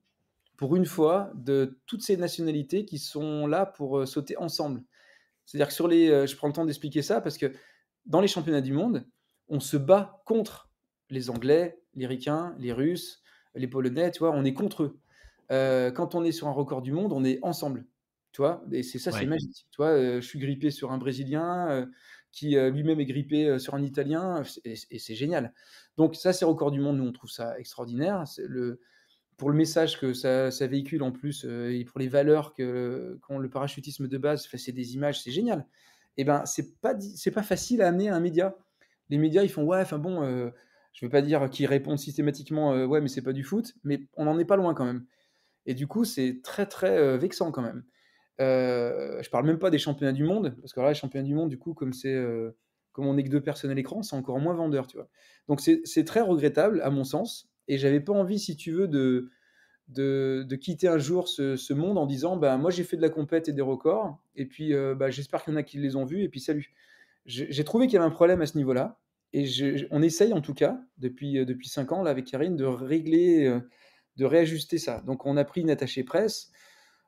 pour une fois de toutes ces nationalités qui sont là pour sauter ensemble. C'est-à-dire que sur les, euh, je prends le temps d'expliquer ça parce que dans les championnats du monde, on se bat contre les Anglais, les Ricains, les Russes, les Polonais, tu vois, on est contre eux. Euh, quand on est sur un record du monde, on est ensemble, tu vois, et c'est ça, c'est magique. Tu vois, euh, je suis grippé sur un Brésilien qui lui-même est grippé sur un Italien, et, c'est génial. Donc ça, c'est record du monde, nous on trouve ça extraordinaire. Le, pour le message que ça, véhicule en plus euh, et pour les valeurs que qu'ont le parachutisme de base, c'est des images, c'est génial. Et eh ben c'est pas c'est pas facile à amener à un média. Les médias ils font ouais, enfin bon, je euh, je veux pas dire qu'ils répondent systématiquement euh, ouais mais c'est pas du foot, mais on n'en est pas loin quand même. Et du coup c'est très très vexant quand même. je parle même pas des championnats du monde parce que là les championnats du monde du coup comme c'est comme on n'est que deux personnes à l'écran, c'est encore moins vendeur, tu vois. Donc c'est très regrettable, à mon sens, et j'avais pas envie, si tu veux, de, de, quitter un jour ce, monde en disant ben Moi, j'ai fait de la compète et des records, et puis euh, bah, j'espère qu'il y en a qui les ont vus, et puis salut. J'ai trouvé qu'il y avait un problème à ce niveau-là, et on essaye en tout cas, depuis, euh, depuis 5 ans, là, avec Karine, de régler, euh, de réajuster ça. Donc, on a pris une attachée presse.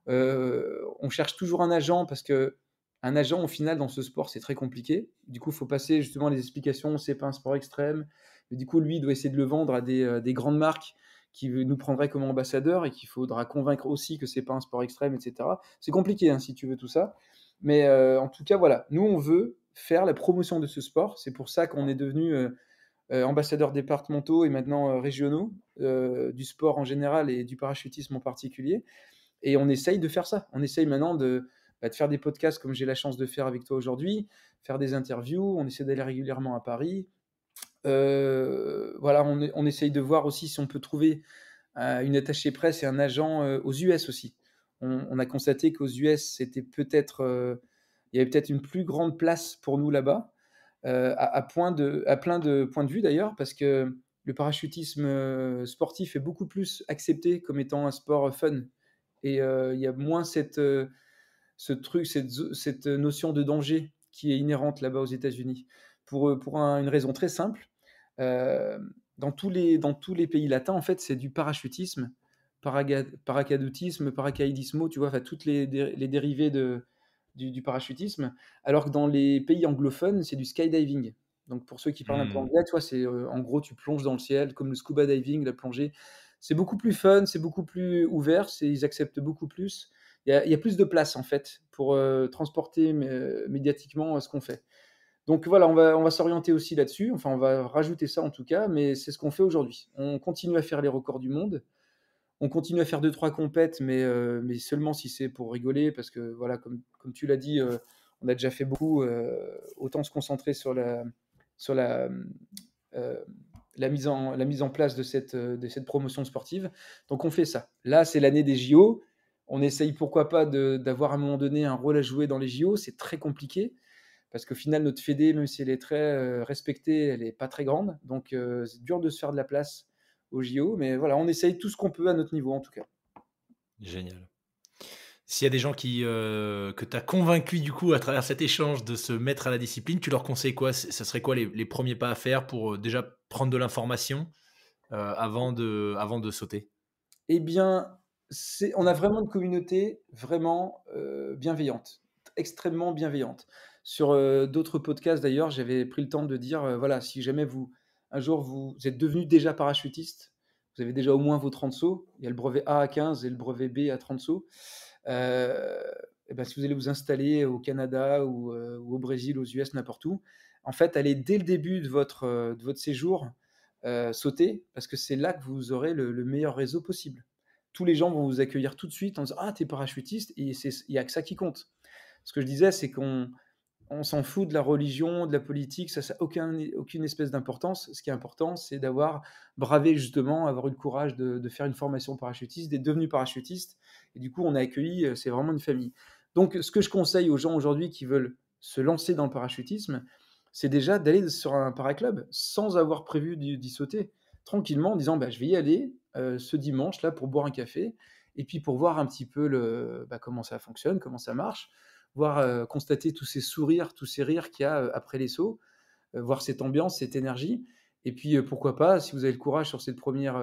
on cherche toujours un agent parce que un agent, au final, dans ce sport, c'est très compliqué. Du coup, il faut passer justement les explications. C'est pas un sport extrême du coup, lui, il doit essayer de le vendre à des, euh, grandes marques qui nous prendraient comme ambassadeurs et qu'il faudra convaincre aussi que c'est pas un sport extrême, etc. C'est compliqué, hein, si tu veux, tout ça. Mais euh, en tout cas, voilà, nous, on veut faire la promotion de ce sport. C'est pour ça qu'on est devenu euh, euh ambassadeurs départementaux et maintenant régionaux du sport en général et du parachutisme en particulier. Et on essaye de faire ça. On essaye maintenant de, bah, de faire des podcasts comme j'ai la chance de faire avec toi aujourd'hui, faire des interviews. On essaie d'aller régulièrement à Paris. Euh, voilà, on, essaye de voir aussi si on peut trouver euh, une attachée presse et un agent euh, aux US aussi. On, a constaté qu'aux US, c'était peut-être, il y avait peut-être une plus grande place pour nous là-bas. à, plein de points de vue d'ailleurs, parce que le parachutisme sportif est beaucoup plus accepté comme étant un sport fun. Et il y a moins cette, ce truc, cette, notion de danger qui est inhérente là-bas aux États-Unis pour, euh, une raison très simple. Euh, dans, tous les, dans tous les pays latins, en fait, c'est du parachutisme, paracadoutisme, paracaidismo, tu vois, enfin, toutes les, dérivées de, du, parachutisme, alors que dans les pays anglophones, c'est du skydiving. Donc pour ceux qui parlent un peu mmh. anglais, tu vois, c'est euh, en gros tu plonges dans le ciel, comme le scuba diving, la plongée. C'est beaucoup plus fun, c'est beaucoup plus ouvert, ils acceptent beaucoup plus. Il y, a plus de place en fait pour transporter médiatiquement ce qu'on fait. Donc voilà, on va, s'orienter aussi là-dessus. Enfin, on va rajouter ça en tout cas, mais c'est ce qu'on fait aujourd'hui. On continue à faire les records du monde. On continue à faire deux trois compètes, mais, euh, seulement si c'est pour rigoler, parce que voilà, comme, tu l'as dit, euh, on a déjà fait beaucoup. Euh, autant se concentrer sur la mise en place de cette de cette promotion sportive. Donc on fait ça. Là, c'est l'année des JO. On essaye pourquoi pas d'avoir à un moment donné un rôle à jouer dans les JO. C'est très compliqué parce qu'au final, notre Fédé, même si elle est très euh, respectée, elle n'est pas très grande. Donc, euh, c'est dur de se faire de la place au JO. Mais voilà, on essaye tout ce qu'on peut à notre niveau, en tout cas. Génial. S'il y a des gens qui, euh, que tu as convaincu du coup à travers cet échange de se mettre à la discipline, tu leur conseilles quoi Ce serait quoi les, premiers pas à faire pour déjà prendre de l'information avant, de, avant de sauter Eh bien, on a vraiment une communauté vraiment bienveillante, extrêmement bienveillante. Sur d'autres podcasts d'ailleurs, j'avais pris le temps de dire voilà, si jamais vous un jour vous, êtes devenu déjà parachutiste, vous avez déjà au moins vos 30 sauts, il y a le brevet A à 15 et le brevet B à 30 sauts. Et euh, eh ben, si vous allez vous installer au Canada ou, au Brésil, aux US, n'importe où, en fait, allez dès le début de votre, de votre séjour euh, sauter, parce que c'est là que vous aurez le, meilleur réseau possible. Tous les gens vont vous accueillir tout de suite en disant Ah, t'es parachutiste, et il n'y a que ça qui compte. Ce que je disais, c'est qu'on on s'en fout de la religion, de la politique, ça n'a aucune espèce d'importance. Ce qui est important, c'est d'avoir bravé justement, avoir eu le courage de, faire une formation parachutiste, d'être devenu parachutiste. Et du coup, on a accueilli, euh, c'est vraiment une famille. Donc, ce que je conseille aux gens aujourd'hui qui veulent se lancer dans le parachutisme, c'est déjà d'aller sur un paraclub sans avoir prévu d'y sauter, tranquillement en disant bah, je vais y aller euh, ce dimanche là pour boire un café et puis pour voir un petit peu le, bah, comment ça fonctionne, comment ça marche voir constater tous ces sourires, tous ces rires qu'il y a après les sauts, voir cette ambiance, cette énergie. Et puis pourquoi pas, si vous avez le courage sur cette première,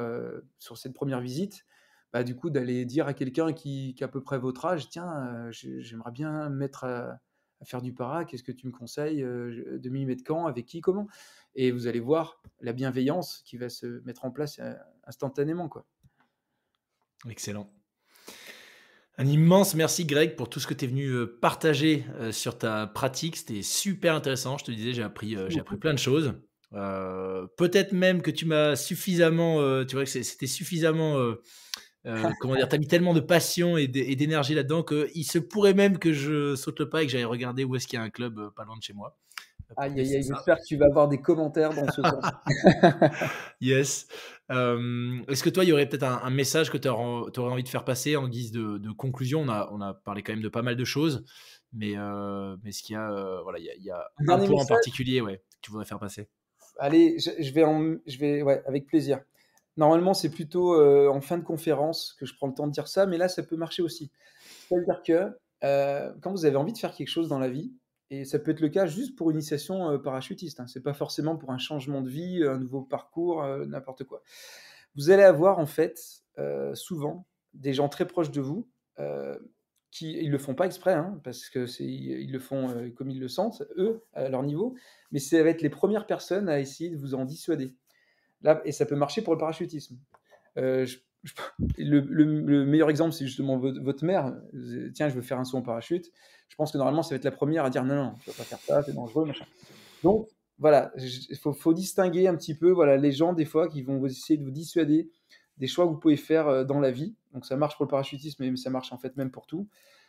sur cette première visite, bah, du coup d'aller dire à quelqu'un qui, qui, a à peu près votre âge, tiens, j'aimerais bien me mettre à, faire du para, qu'est-ce que tu me conseilles, de m'y mettre quand, avec qui, comment Et vous allez voir la bienveillance qui va se mettre en place instantanément. quoi. Excellent. Un immense merci Greg pour tout ce que tu es venu euh, partager euh, sur ta pratique. C'était super intéressant. Je te disais, j'ai appris, euh, j'ai appris plein de choses. peut-être même que tu m'as suffisamment, tu vois, que c'était suffisamment, comment dire, as mis tellement de passion et d'énergie là-dedans qu'il se pourrait même que je saute le pas et que j'aille regarder où est-ce qu'il y a un club pas loin de chez moi. Aïe, j'espère que tu vas avoir des commentaires dans ce sens. yes. Est-ce que toi, il y aurait peut-être un, message que tu aurais envie de faire passer en guise de, conclusion on a, parlé quand même de pas mal de choses, mais, euh, mais ce qu'il y a, voilà, il y a, un, point en particulier ouais, que tu voudrais faire passer Allez, je, vais, je vais avec plaisir. Normalement, c'est plutôt en fin de conférence que je prends le temps de dire ça, mais là, ça peut marcher aussi. C'est-à-dire que quand vous avez envie de faire quelque chose dans la vie, et ça peut être le cas juste pour une initiation euh, parachutiste. Hein. Ce n'est pas forcément pour un changement de vie, un nouveau parcours, euh, n'importe quoi. Vous allez avoir en fait euh, souvent des gens très proches de vous qui ils le font pas exprès hein, parce que c'est ils le font comme ils le sentent eux à leur niveau, mais ça va être les premières personnes à essayer de vous en dissuader. Là et ça peut marcher pour le parachutisme le, meilleur exemple, c'est justement votre, mère. Euh, tiens, je veux faire un saut en parachute. Je pense que normalement, ça va être la première à dire non, non, tu vas pas faire ça, c'est dangereux, Donc, voilà, il faut, distinguer un petit peu voilà, les gens, des fois, qui vont essayer de vous dissuader des choix que vous pouvez faire euh, dans la vie. Donc, ça marche pour le parachutisme, mais ça marche en fait même pour tout.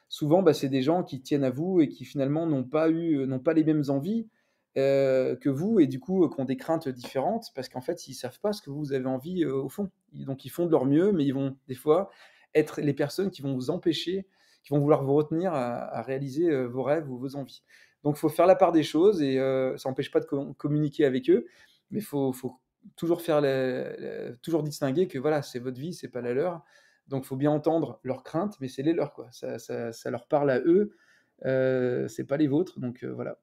Souvent, bah, c'est des gens qui tiennent à vous et qui finalement n'ont pas, eu, euh, pas les mêmes envies euh, que vous et du coup euh, qui ont des craintes différentes parce qu'en fait, ils savent pas ce que vous avez envie euh, au fond. Donc, ils font de leur mieux, mais ils vont des fois être les personnes qui vont vous empêcher, qui vont vouloir vous retenir à, réaliser vos rêves ou vos envies. Donc, il faut faire la part des choses et ça n'empêche pas de communiquer avec eux, mais il faut, toujours faire toujours distinguer que voilà, c'est votre vie, c'est pas la leur. Donc, il faut bien entendre leurs craintes, mais c'est les leurs quoi. Ça, ça, leur parle à eux. Euh, c'est pas les vôtres. Donc voilà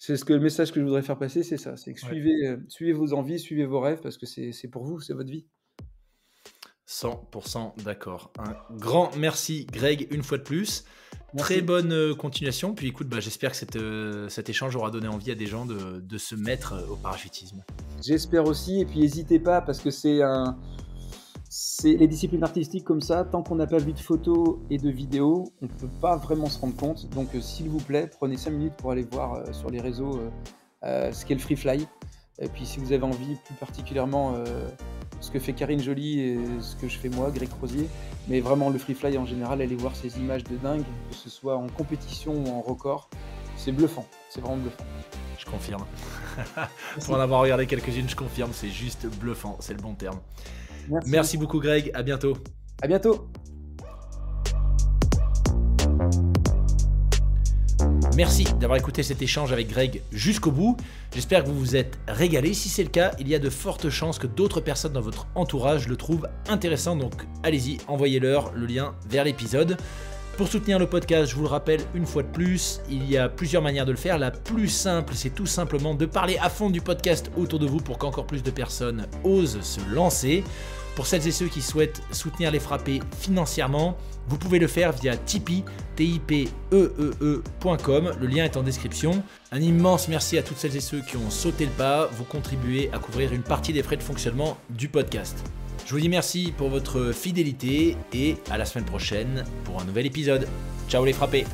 c'est ce que le message que je voudrais faire passer, c'est ça. C'est que suivez, euh, suivez vos envies, suivez vos rêves, parce que c'est pour vous, c'est votre vie. 100% d'accord. Un grand merci, Greg, une fois de plus. Très bonne euh, continuation. Puis écoute, bah, j'espère que euh, cet échange aura donné envie à des gens de se mettre au parachutisme. J'espère aussi. Et puis n'hésitez pas, parce que c'est un c'est les disciplines artistiques comme ça, tant qu'on n'a pas vu de photos et de vidéos, on ne peut pas vraiment se rendre compte. Donc euh, s'il vous plaît, prenez 5 minutes pour aller voir euh, sur les réseaux euh, ce qu'est le free fly. Et puis si vous avez envie plus particulièrement ce que fait Karine Jolie et ce que je fais moi, Greg Crozier, mais vraiment le free fly en général, allez voir ces images de dingue, que ce soit en compétition ou en record, c'est bluffant, c'est vraiment bluffant je confirme. Pour en avoir regardé quelques-unes, je confirme, c'est juste bluffant, c'est le bon terme. Merci, beaucoup, Greg. À bientôt. À bientôt. Merci d'avoir écouté cet échange avec Greg jusqu'au bout. J'espère que vous vous êtes régalé. Si c'est le cas, il y a de fortes chances que d'autres personnes dans votre entourage le trouvent intéressant. Donc allez-y, envoyez-leur le lien vers l'épisode. Pour soutenir le podcast, je vous le rappelle une fois de plus, il y a plusieurs manières de le faire. La plus simple, c'est tout simplement de parler à fond du podcast autour de vous pour qu'encore plus de personnes osent se lancer. Pour celles et ceux qui souhaitent soutenir les frappés financièrement, vous pouvez le faire via Tipeee, e e e le lien est en description. Un immense merci à toutes celles et ceux qui ont sauté le pas, vous contribuez à couvrir une partie des frais de fonctionnement du podcast. Je vous dis merci pour votre fidélité et à la semaine prochaine pour un nouvel épisode. Ciao les frappés